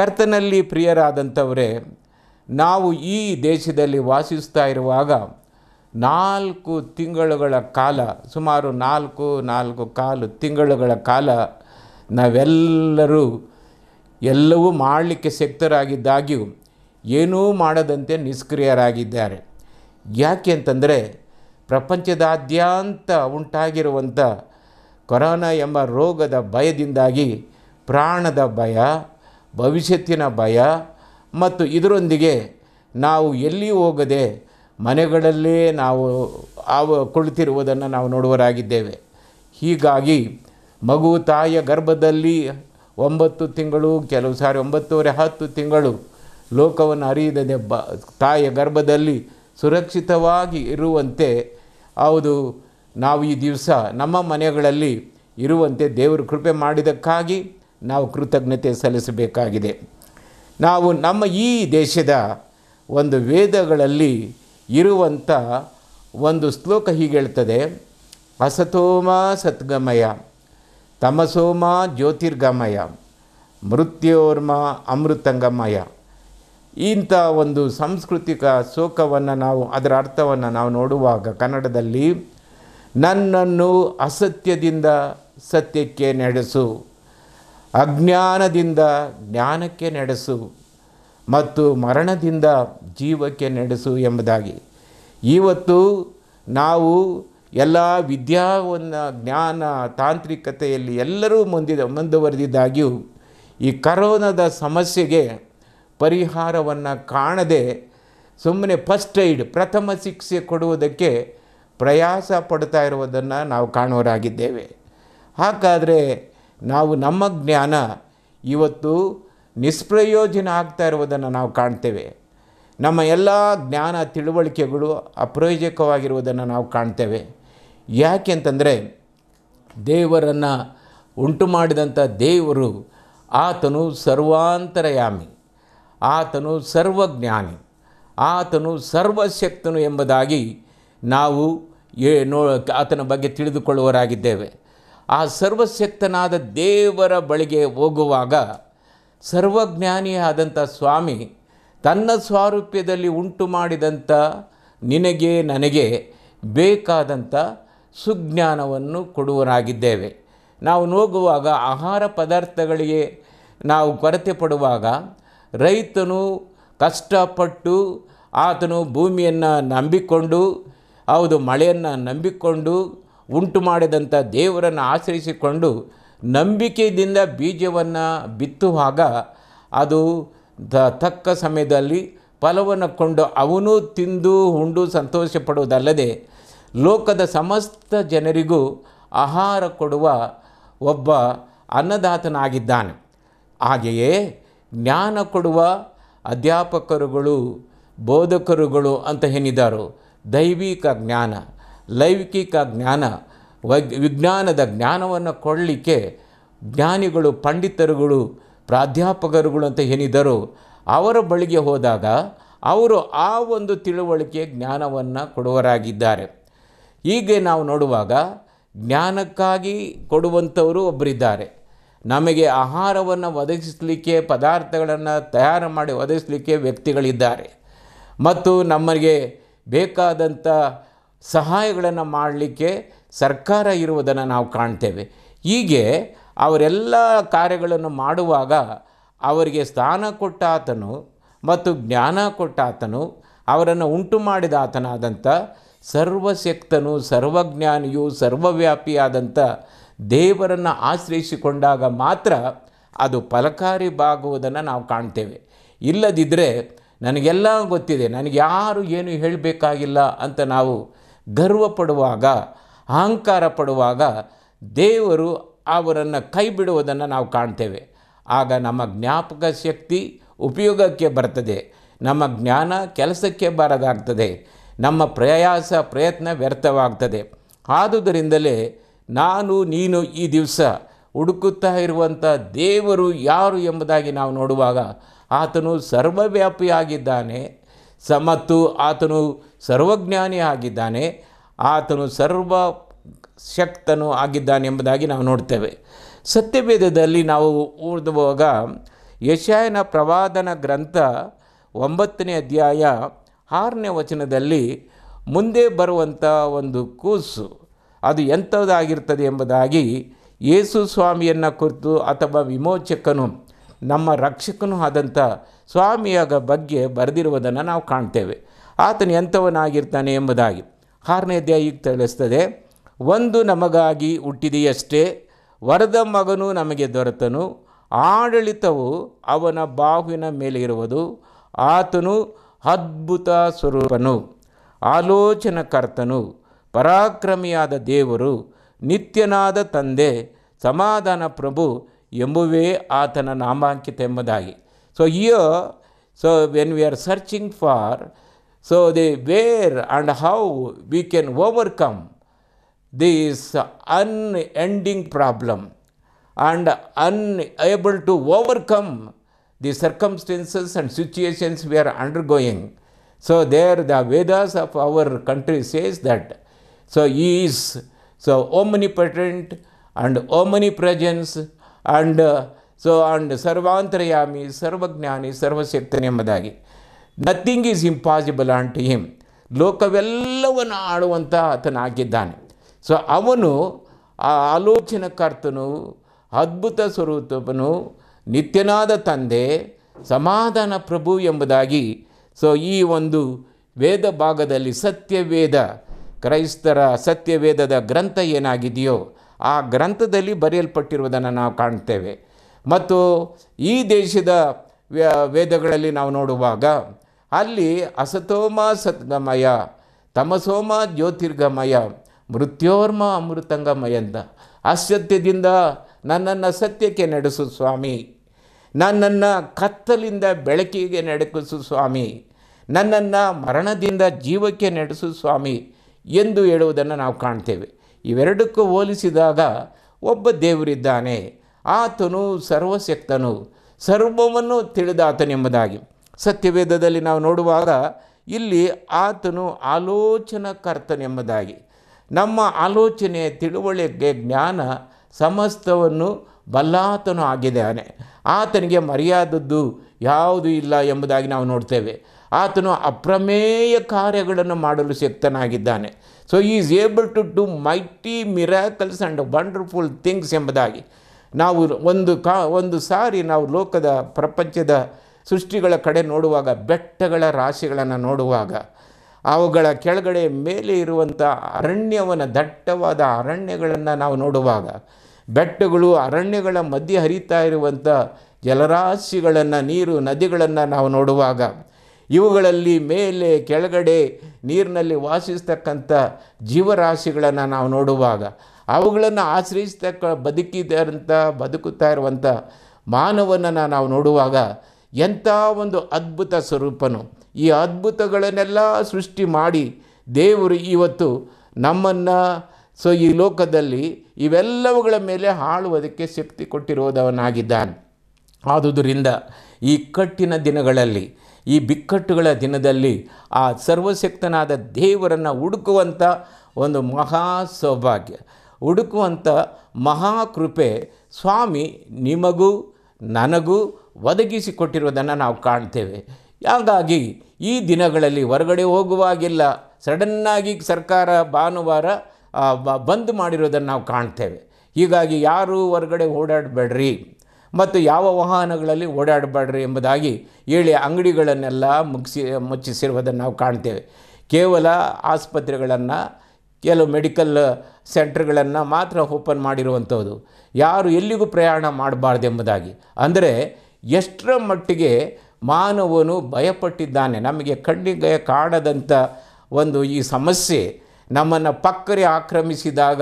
ಕರ್ತನಲ್ಲಿ ಪ್ರಿಯರಾದಂಥವರೇ ನಾವು ಈ ದೇಶದಲ್ಲಿ ವಾಸಿಸ್ತಾ ಇರುವಾಗ ನಾಲ್ಕು ತಿಂಗಳುಗಳ ಕಾಲ ಸುಮಾರು ನಾಲ್ಕು ನಾಲ್ಕು ಕಾಲು ತಿಂಗಳುಗಳ ಕಾಲ ನಾವೆಲ್ಲರೂ ಎಲ್ಲವೂ ಮಾಡಲಿಕ್ಕೆ ಶಕ್ತರಾಗಿದ್ದಾಗ್ಯೂ ಏನೂ ಮಾಡದಂತೆ ನಿಷ್ಕ್ರಿಯರಾಗಿದ್ದಾರೆ ಯಾಕೆ ಅಂತಂದರೆ ಪ್ರಪಂಚದಾದ್ಯಂತ ಉಂಟಾಗಿರುವಂಥ ಕೊರೋನಾ ಎಂಬ ರೋಗದ ಭಯದಿಂದಾಗಿ ಪ್ರಾಣದ ಭಯ ಭವಿಷ್ಯತ್ತಿನ ಭಯ ಮತ್ತು ಇದರೊಂದಿಗೆ ನಾವು ಎಲ್ಲಿ ಹೋಗದೆ ಮನೆಗಳಲ್ಲೇ ನಾವು ಆವ ಕುಳಿತಿರುವುದನ್ನು ನಾವು ನೋಡುವರಾಗಿದ್ದೇವೆ ಹೀಗಾಗಿ ಮಗು ತಾಯಿಯ ಗರ್ಭದಲ್ಲಿ ಒಂಬತ್ತು ತಿಂಗಳು ಕೆಲವು ಸಾರಿ ಒಂಬತ್ತುವರೆ ಹತ್ತು ತಿಂಗಳು ಲೋಕವನ್ನು ಅರಿಯದೆ ಬ ತಾಯಿಯ ಗರ್ಭದಲ್ಲಿ ಸುರಕ್ಷಿತವಾಗಿ ಇರುವಂತೆ ಹೌದು ನಾವು ಈ ದಿವಸ ನಮ್ಮ ಮನೆಗಳಲ್ಲಿ ಇರುವಂತೆ ದೇವರು ಕೃಪೆ ಮಾಡಿದ್ದಕ್ಕಾಗಿ ನಾವು ಕೃತಜ್ಞತೆ ಸಲ್ಲಿಸಬೇಕಾಗಿದೆ ನಾವು ನಮ್ಮ ಈ ದೇಶದ ಒಂದು ವೇದಗಳಲ್ಲಿ ಇರುವಂಥ ಒಂದು ಶ್ಲೋಕ ಹೀಗೆ ಹೇಳ್ತದೆ ಅಸತೋಮ ಸತ್ಗಮಯ ತಮಸೋಮ ಜ್ಯೋತಿರ್ಗಮಯ ಮೃತ್ಯೋರ್ಮ ಅಮೃತಂಗಮಯ ಇಂಥ ಒಂದು ಸಾಂಸ್ಕೃತಿಕ ಶೋಕವನ್ನು ನಾವು ಅದರ ಅರ್ಥವನ್ನು ನಾವು ನೋಡುವಾಗ ಕನ್ನಡದಲ್ಲಿ ನನ್ನನ್ನು ಅಸತ್ಯದಿಂದ ಸತ್ಯಕ್ಕೆ ನಡೆಸು ಅಜ್ಞಾನದಿಂದ ಜ್ಞಾನಕ್ಕೆ ನಡೆಸು ಮತ್ತು ಮರಣದಿಂದ ಜೀವಕ್ಕೆ ನಡೆಸು ಎಂಬುದಾಗಿ ಇವತ್ತು ನಾವು ಎಲ್ಲ ವಿದ್ಯಾವನ್ನು ಜ್ಞಾನ ತಾಂತ್ರಿಕತೆಯಲ್ಲಿ ಎಲ್ಲರೂ ಮುಂದಿದ ಮುಂದುವರೆದಿದ್ದಾಗ್ಯೂ ಈ ಕರೋನಾದ ಸಮಸ್ಯೆಗೆ ಪರಿಹಾರವನ್ನು ಕಾಣದೆ ಸುಮ್ಮನೆ ಫಸ್ಟ್ ಏಡ್ ಪ್ರಥಮ ಶಿಕ್ಷೆ ಕೊಡುವುದಕ್ಕೆ ಪ್ರಯಾಸ ಪಡ್ತಾ ಇರುವುದನ್ನು ನಾವು ಕಾಣೋರಾಗಿದ್ದೇವೆ ಹಾಗಾದರೆ ನಾವು ನಮ್ಮ ಜ್ಞಾನ ಇವತ್ತು ನಿಷ್ಪ್ರಯೋಜನ ಆಗ್ತಾ ಇರುವುದನ್ನು ನಾವು ಕಾಣ್ತೇವೆ ನಮ್ಮ ಎಲ್ಲ ಜ್ಞಾನ ತಿಳುವಳಿಕೆಗಳು ಅಪ್ರಯೋಜಕವಾಗಿರುವುದನ್ನು ನಾವು ಕಾಣ್ತೇವೆ ಯಾಕೆ ಅಂತಂದರೆ ದೇವರನ್ನು ಉಂಟು ಮಾಡಿದಂಥ ದೇವರು ಆತನು ಸರ್ವಾಂತರಯಾಮಿ ಆತನು ಸರ್ವಜ್ಞಾನಿ ಆತನು ಸರ್ವಶಕ್ತನು ಎಂಬುದಾಗಿ ನಾವು ಆತನ ಬಗ್ಗೆ ತಿಳಿದುಕೊಳ್ಳುವರಾಗಿದ್ದೇವೆ ಆ ಸರ್ವಶಕ್ತನಾದ ದೇವರ ಬಳಿಗೆ ಹೋಗುವಾಗ ಸರ್ವಜ್ಞಾನಿಯಾದಂಥ ಸ್ವಾಮಿ ತನ್ನ ಸ್ವಾರೂಪ್ಯದಲ್ಲಿ ಉಂಟು ಮಾಡಿದಂಥ ನಿನಗೆ ನನಗೆ ಬೇಕಾದಂಥ ಸುಜ್ಞಾನವನ್ನು ಕೊಡುವರಾಗಿದ್ದೇವೆ ನಾವು ನೋಗುವಾಗ ಆಹಾರ ಪದಾರ್ಥಗಳಿಗೆ ನಾವು ಕೊರತೆ ಪಡುವಾಗ ರೈತನು ಕಷ್ಟಪಟ್ಟು ಆತನು ಭೂಮಿಯನ್ನು ನಂಬಿಕೊಂಡು ಹೌದು ಮಳೆಯನ್ನು ನಂಬಿಕೊಂಡು ಉಂಟು ಮಾಡಿದಂಥ ದೇವರನ್ನು ಆಶ್ರಯಿಸಿಕೊಂಡು ನಂಬಿಕೆಯಿಂದ ಬೀಜವನ್ನು ಬಿತ್ತುವಾಗ ಅದು ತಕ್ಕ ಸಮಯದಲ್ಲಿ ಫಲವನ್ನು ಕೊಂಡು ಅವನು ತಿಂದು ಉಂಡು ಸಂತೋಷ ಪಡುವುದಲ್ಲದೆ ಲೋಕದ ಸಮಸ್ತ ಜನರಿಗೂ ಆಹಾರ ಕೊಡುವ ಒಬ್ಬ ಅನ್ನದಾತನಾಗಿದ್ದಾನೆ ಹಾಗೆಯೇ ಜ್ಞಾನ ಕೊಡುವ ಅಧ್ಯಾಪಕರುಗಳು ಬೋಧಕರುಗಳು ಅಂತ ಏನಿದ್ದಾರೋ ದೈವಿಕ ಜ್ಞಾನ ಲೈವಿಕಿಕ ಜ್ಞಾನ ವೈ ವಿಜ್ಞಾನದ ಜ್ಞಾನವನ್ನು ಕೊಡಲಿಕ್ಕೆ ಜ್ಞಾನಿಗಳು ಪಂಡಿತರುಗಳು ಪ್ರಾಧ್ಯಾಪಕರುಗಳು ಅಂತ ಏನಿದ್ದರೂ ಅವರ ಬಳಿಗೆ ಹೋದಾಗ ಅವರು ಆ ಒಂದು ತಿಳುವಳಿಕೆ ಜ್ಞಾನವನ್ನು ಕೊಡುವರಾಗಿದ್ದಾರೆ ಹೀಗೆ ನಾವು ನೋಡುವಾಗ ಜ್ಞಾನಕ್ಕಾಗಿ ಕೊಡುವಂಥವರು ಒಬ್ಬರಿದ್ದಾರೆ ನಮಗೆ ಆಹಾರವನ್ನು ಒದಗಿಸಲಿಕ್ಕೆ ಪದಾರ್ಥಗಳನ್ನು ತಯಾರು ಮಾಡಿ ಒದಗಿಸಲಿಕ್ಕೆ ವ್ಯಕ್ತಿಗಳಿದ್ದಾರೆ ಮತ್ತು ನಮಗೆ ಬೇಕಾದಂಥ ಸಹಾಯಗಳನ್ನು ಮಾಡಲಿಕ್ಕೆ ಸರ್ಕಾರ ಇರುವುದನ್ನು ನಾವು ಕಾಣ್ತೇವೆ ಹೀಗೆ ಅವರೆಲ್ಲ ಕಾರ್ಯಗಳನ್ನು ಮಾಡುವಾಗ ಅವರಿಗೆ ಸ್ಥಾನ ಕೊಟ್ಟಾತನು ಮತ್ತು ಜ್ಞಾನ ಕೊಟ್ಟ ಆತನು ಅವರನ್ನು ಉಂಟು ಮಾಡಿದ ಆತನಾದಂಥ ಸರ್ವಶಕ್ತನು ಸರ್ವಜ್ಞಾನಿಯು ಸರ್ವವ್ಯಾಪಿಯಾದಂಥ ದೇವರನ್ನು ಆಶ್ರಯಿಸಿಕೊಂಡಾಗ ಮಾತ್ರ ಅದು ಫಲಕಾರಿ ಬಾಗುವುದನ್ನು ನಾವು ಕಾಣ್ತೇವೆ ಇಲ್ಲದಿದ್ದರೆ ನನಗೆಲ್ಲ ಗೊತ್ತಿದೆ ನನಗೆ ಯಾರು ಏನು ಹೇಳಬೇಕಾಗಿಲ್ಲ ಅಂತ ನಾವು ಗರ್ವ ಪಡುವಾಗ ಅಹಂಕಾರ ಪಡುವಾಗ ದೇವರು ಅವರನ್ನು ಕೈ ಬಿಡುವುದನ್ನು ನಾವು ಕಾಣ್ತೇವೆ ಆಗ ನಮ್ಮ ಜ್ಞಾಪಕ ಶಕ್ತಿ ಉಪಯೋಗಕ್ಕೆ ಬರ್ತದೆ ನಮ್ಮ ಜ್ಞಾನ ಕೆಲಸಕ್ಕೆ ಬಾರದಾಗ್ತದೆ ನಮ್ಮ ಪ್ರಯಾಸ ಪ್ರಯತ್ನ ವ್ಯರ್ಥವಾಗ್ತದೆ ಆದುದರಿಂದಲೇ ನಾನು ನೀನು ಈ ದಿವಸ ಹುಡುಕುತ್ತಾ ಇರುವಂಥ ದೇವರು ಯಾರು ಎಂಬುದಾಗಿ ನಾವು ನೋಡುವಾಗ ಆತನು ಸರ್ವವ್ಯಾಪಿಯಾಗಿದ್ದಾನೆ ಸಮತ್ತು ಆತನು ಸರ್ವಜ್ಞಾನಿ ಆಗಿದ್ದಾನೆ ಆತನು ಸರ್ವ ಶಕ್ತನು ಆಗಿದ್ದಾನೆ ಎಂಬುದಾಗಿ ನಾವು ನೋಡ್ತೇವೆ ಸತ್ಯಭೇದದಲ್ಲಿ ನಾವು ಓದುವಾಗ ಯಶಾಯನ ಪ್ರವಾದನ ಗ್ರಂಥ ಒಂಬತ್ತನೇ ಅಧ್ಯಾಯ ಆರನೇ ವಚನದಲ್ಲಿ ಮುಂದೆ ಬರುವಂಥ ಒಂದು ಕೂಸು ಅದು ಎಂಥದ್ದಾಗಿರ್ತದೆ ಎಂಬುದಾಗಿ ಯೇಸು ಸ್ವಾಮಿಯನ್ನು ಕುರಿತು ಅಥವಾ ವಿಮೋಚಕನು ನಮ್ಮ ರಕ್ಷಕನೂ ಆದಂಥ ಸ್ವಾಮಿಯಾಗ ಬಗ್ಗೆ ಬರೆದಿರುವುದನ್ನು ನಾವು ಕಾಣ್ತೇವೆ ಆತನು ಎಂಥವನಾಗಿರ್ತಾನೆ ಎಂಬುದಾಗಿ ಆರನೇ ಅಧ್ಯಾಯ ತಿಳಿಸ್ತದೆ ಒಂದು ನಮಗಾಗಿ ಹುಟ್ಟಿದೆಯಷ್ಟೇ ವರದ ಮಗನು ನಮಗೆ ದೊರೆತನು ಆಡಳಿತವು ಅವನ ಬಾಹುವಿನ ಮೇಲೆ ಇರುವುದು ಆತನು ಅದ್ಭುತ ಸ್ವರೂಪನು ಆಲೋಚನಾಕರ್ತನು ಪರಾಕ್ರಮಿಯಾದ ದೇವರು ನಿತ್ಯನಾದ ತಂದೆ ಸಮಾಧಾನ ಪ್ರಭು ಎಂಬುವೇ ಆತನ ನಾಮಾಂಕಿತ ಎಂಬುದಾಗಿ ಸೊ ಇಯೋ so when we are searching for so the where and how we can overcome this unending problem and unable to overcome the circumstances and situations we are undergoing so there the Vedas of our country says that so is so omnipotent and omnipresence and so and ಸರ್ವಾಂತರಯಾಮಿ ಸರ್ವಜ್ಞಾನಿ ಸರ್ವಶಕ್ತನೇ ಎಂಬುದಾಗಿ nothing is impossible unto him ಲೋಕವೆಲ್ಲವನ್ನು ಆಳುವಂಥ ಆತನಾಗಿದ್ದಾನೆ so ಅವನು ಆ ಆಲೋಚನಕರ್ತನು ಅದ್ಭುತ ಸ್ವರೂಪನು ನಿತ್ಯನಾದ ತಂದೆ ಸಮಾಧಾನ ಪ್ರಭು ಎಂಬುದಾಗಿ ಸೊ ಈ ಒಂದು ವೇದ ಭಾಗದಲ್ಲಿ ಸತ್ಯವೇದ ಕ್ರೈಸ್ತರ ಸತ್ಯವೇದದ ಗ್ರಂಥ ಏನಾಗಿದೆಯೋ ಆ ಗ್ರಂಥದಲ್ಲಿ ಬರೆಯಲ್ಪಟ್ಟಿರುವುದನ್ನು ನಾವು ಕಾಣ್ತೇವೆ ಮತ್ತು ಈ ದೇಶದ ವೇದಗಳಲ್ಲಿ ನಾವು ನೋಡುವಾಗ ಅಲ್ಲಿ ಅಸತೋಮ ಸದ್ಗಮಯ ತಮಸೋಮ ಜ್ಯೋತಿರ್ಗಮಯ ಮೃತ್ಯೋರ್ಮ ಅಮೃತಂಗಮಯ ಅಸತ್ಯದಿಂದ ನನ್ನನ್ನು ಸತ್ಯಕ್ಕೆ ನಡೆಸು ಸ್ವಾಮಿ ನನ್ನನ್ನು ಕತ್ತಲಿಂದ ಬೆಳಕಿಗೆ ನಡೆಸು ಸ್ವಾಮಿ ನನ್ನನ್ನು ಮರಣದಿಂದ ಜೀವಕ್ಕೆ ನಡೆಸು ಸ್ವಾಮಿ ಎಂದು ಹೇಳುವುದನ್ನು ನಾವು ಕಾಣ್ತೇವೆ ಇವೆರಡಕ್ಕೂ ಹೋಲಿಸಿದಾಗ ಒಬ್ಬ ದೇವರಿದ್ದಾನೆ ಆತನು ಸರ್ವಶಕ್ತನು ಸರ್ವವನ್ನು ತಿಳಿದಾತನೆಂಬುದಾಗಿ ಸತ್ಯವೇದದಲ್ಲಿ ನಾವು ನೋಡುವಾಗ ಇಲ್ಲಿ ಆತನು ಆಲೋಚನಕರ್ತನೆಂಬುದಾಗಿ ನಮ್ಮ ಆಲೋಚನೆ ತಿಳುವಳಿಕೆ ಜ್ಞಾನ ಸಮಸ್ತವನ್ನು ಬಲ್ಲಾತನು ಆಗಿದ್ದಾನೆ ಆತನಿಗೆ ಮರ್ಯಾದದ್ದು ಯಾವುದು ಇಲ್ಲ ಎಂಬುದಾಗಿ ನಾವು ನೋಡ್ತೇವೆ ಆತನು ಅಪ್ರಮೇಯ ಕಾರ್ಯಗಳನ್ನು ಮಾಡಲು ಶಕ್ತನಾಗಿದ್ದಾನೆ so he is able to do mighty miracles and wonderful things ಎಂಬುದಾಗಿ ನಾವು ಒಂದು ಕಾ ಒಂದು ಸಾರಿ ನಾವು ಲೋಕದ ಪ್ರಪಂಚದ ಸೃಷ್ಟಿಗಳ ಕಡೆ ನೋಡುವಾಗ ಬೆಟ್ಟಗಳ ರಾಶಿಗಳನ್ನು ನೋಡುವಾಗ ಅವುಗಳ ಕೆಳಗಡೆ ಮೇಲೆ ಇರುವಂಥ ಅರಣ್ಯವನ್ನು ದಟ್ಟವಾದ ಅರಣ್ಯಗಳನ್ನು ನಾವು ನೋಡುವಾಗ ಬೆಟ್ಟಗಳು ಅರಣ್ಯಗಳ ಮಧ್ಯೆ ಹರಿತಾ ಇರುವಂಥ ಜಲರಾಶಿಗಳನ್ನು ನೀರು ನದಿಗಳನ್ನು ನಾವು ನೋಡುವಾಗ ಇವುಗಳಲ್ಲಿ ಮೇಲೆ ಕೆಳಗಡೆ ನೀರಿನಲ್ಲಿ ವಾಸಿಸ್ತಕ್ಕಂಥ ಜೀವರಾಶಿಗಳನ್ನು ನಾವು ನೋಡುವಾಗ ಅವುಗಳನ್ನು ಆಶ್ರಯಿಸ್ತಕ್ಕ ಬದುಕಿದಂಥ ಬದುಕುತ್ತಾ ಇರುವಂಥ ಮಾನವನನ್ನು ನಾವು ನೋಡುವಾಗ ಎಂಥ ಒಂದು ಅದ್ಭುತ ಸ್ವರೂಪನು ಈ ಅದ್ಭುತಗಳನ್ನೆಲ್ಲ ಸೃಷ್ಟಿ ಮಾಡಿ ದೇವರು ಇವತ್ತು ನಮ್ಮನ್ನು ಸೊ ಈ ಲೋಕದಲ್ಲಿ ಇವೆಲ್ಲವುಗಳ ಮೇಲೆ ಹಾಳುವುದಕ್ಕೆ ಶಕ್ತಿ ಕೊಟ್ಟಿರುವುದವನಾಗಿದ್ದಾನೆ ಆದುದರಿಂದ ಈ ಕಟ್ಟಿನ ದಿನಗಳಲ್ಲಿ ಈ ಬಿಕ್ಕಟ್ಟುಗಳ ದಿನದಲ್ಲಿ ಆ ಸರ್ವಶಕ್ತನಾದ ದೇವರನ್ನು ಹುಡುಕುವಂಥ ಒಂದು ಮಹಾ ಸೌಭಾಗ್ಯ ಹುಡುಕುವಂಥ ಮಹಾಕೃಪೆ ಸ್ವಾಮಿ ನಿಮಗೂ ನನಗೂ ಒದಗಿಸಿಕೊಟ್ಟಿರುವುದನ್ನು ನಾವು ಕಾಣ್ತೇವೆ ಹಾಗಾಗಿ ಈ ದಿನಗಳಲ್ಲಿ ಹೊರಗಡೆ ಹೋಗುವಾಗಿಲ್ಲ ಸಡನ್ನಾಗಿ ಸರ್ಕಾರ ಭಾನುವಾರ ಬಂದ್ ಮಾಡಿರೋದನ್ನು ನಾವು ಕಾಣ್ತೇವೆ ಹೀಗಾಗಿ ಯಾರೂ ಹೊರಗಡೆ ಓಡಾಡಬೇಡ್ರಿ ಮತ್ತು ಯಾವ ವಾಹನಗಳಲ್ಲಿ ಓಡಾಡಬೇಡ್ರಿ ಎಂಬುದಾಗಿ ಹೇಳಿ ಅಂಗಡಿಗಳನ್ನೆಲ್ಲ ಮುಗಿಸಿ ಮುಚ್ಚಿಸಿರುವುದನ್ನು ನಾವು ಕಾಣ್ತೇವೆ ಕೇವಲ ಆಸ್ಪತ್ರೆಗಳನ್ನು ಕೆಲವು ಮೆಡಿಕಲ್ ಸೆಂಟ್ರ್ಗಳನ್ನು ಮಾತ್ರ ಓಪನ್ ಮಾಡಿರುವಂಥದ್ದು ಯಾರು ಎಲ್ಲಿಗೂ ಪ್ರಯಾಣ ಮಾಡಬಾರ್ದು ಎಂಬುದಾಗಿ ಅಂದರೆ ಎಷ್ಟರ ಮಟ್ಟಿಗೆ ಮಾನವನು ಭಯಪಟ್ಟಿದ್ದಾನೆ ನಮಗೆ ಕಣ್ಣಿಗೆ ಕಾಣದಂಥ ಒಂದು ಈ ಸಮಸ್ಯೆ ನಮ್ಮನ್ನು ಪಕ್ಕರೆ ಆಕ್ರಮಿಸಿದಾಗ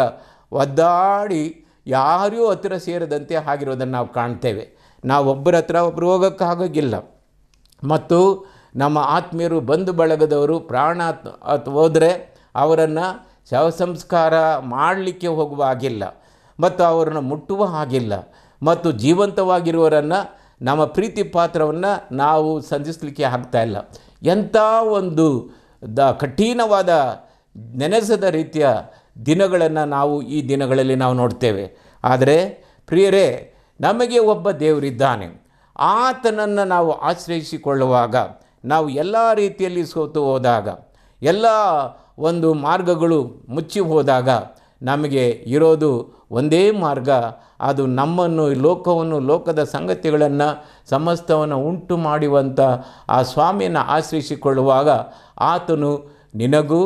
ಒದ್ದಾಡಿ ಯಾರೂ ಹತ್ತಿರ ಸೇರದಂತೆ ಆಗಿರೋದನ್ನು ನಾವು ಕಾಣ್ತೇವೆ ನಾವು ಒಬ್ಬರ ಹತ್ರ ಒಬ್ಬರು ಹೋಗೋಕ್ಕಾಗೋಗಿಲ್ಲ ಮತ್ತು ನಮ್ಮ ಆತ್ಮೀಯರು ಬಂಧು ಬಳಗದವರು ಪ್ರಾಣ ಅಥವಾ ಹೋದರೆ ಅವರನ್ನು ಸಂಸ್ಕಾರ ಮಾಡಲಿಕ್ಕೆ ಹೋಗುವ ಹಾಗಿಲ್ಲ ಮತ್ತು ಅವರನ್ನು ಮುಟ್ಟುವ ಹಾಗಿಲ್ಲ ಮತ್ತು ಜೀವಂತವಾಗಿರುವವರನ್ನು ನಮ್ಮ ಪ್ರೀತಿ ಪಾತ್ರವನ್ನು ನಾವು ಸಂಧಿಸಲಿಕ್ಕೆ ಆಗ್ತಾಯಿಲ್ಲ ಎಂಥ ಒಂದು ದ ಕಠಿಣವಾದ ನೆನೆಸದ ರೀತಿಯ ದಿನಗಳನ್ನು ನಾವು ಈ ದಿನಗಳಲ್ಲಿ ನಾವು ನೋಡ್ತೇವೆ ಆದರೆ ಪ್ರಿಯರೇ ನಮಗೆ ಒಬ್ಬ ದೇವರಿದ್ದಾನೆ ಆತನನ್ನು ನಾವು ಆಶ್ರಯಿಸಿಕೊಳ್ಳುವಾಗ ನಾವು ಎಲ್ಲ ರೀತಿಯಲ್ಲಿ ಸೋತು ಹೋದಾಗ ಎಲ್ಲ ಒಂದು ಮಾರ್ಗಗಳು ಮುಚ್ಚಿ ಹೋದಾಗ ನಮಗೆ ಇರೋದು ಒಂದೇ ಮಾರ್ಗ ಅದು ನಮ್ಮನ್ನು ಲೋಕವನ್ನು ಲೋಕದ ಸಂಗತಿಗಳನ್ನು ಸಮಸ್ತವನ್ನು ಉಂಟು ಮಾಡುವಂಥ ಆ ಸ್ವಾಮಿಯನ್ನು ಆಶ್ರಯಿಸಿಕೊಳ್ಳುವಾಗ ಆತನು ನಿನಗೂ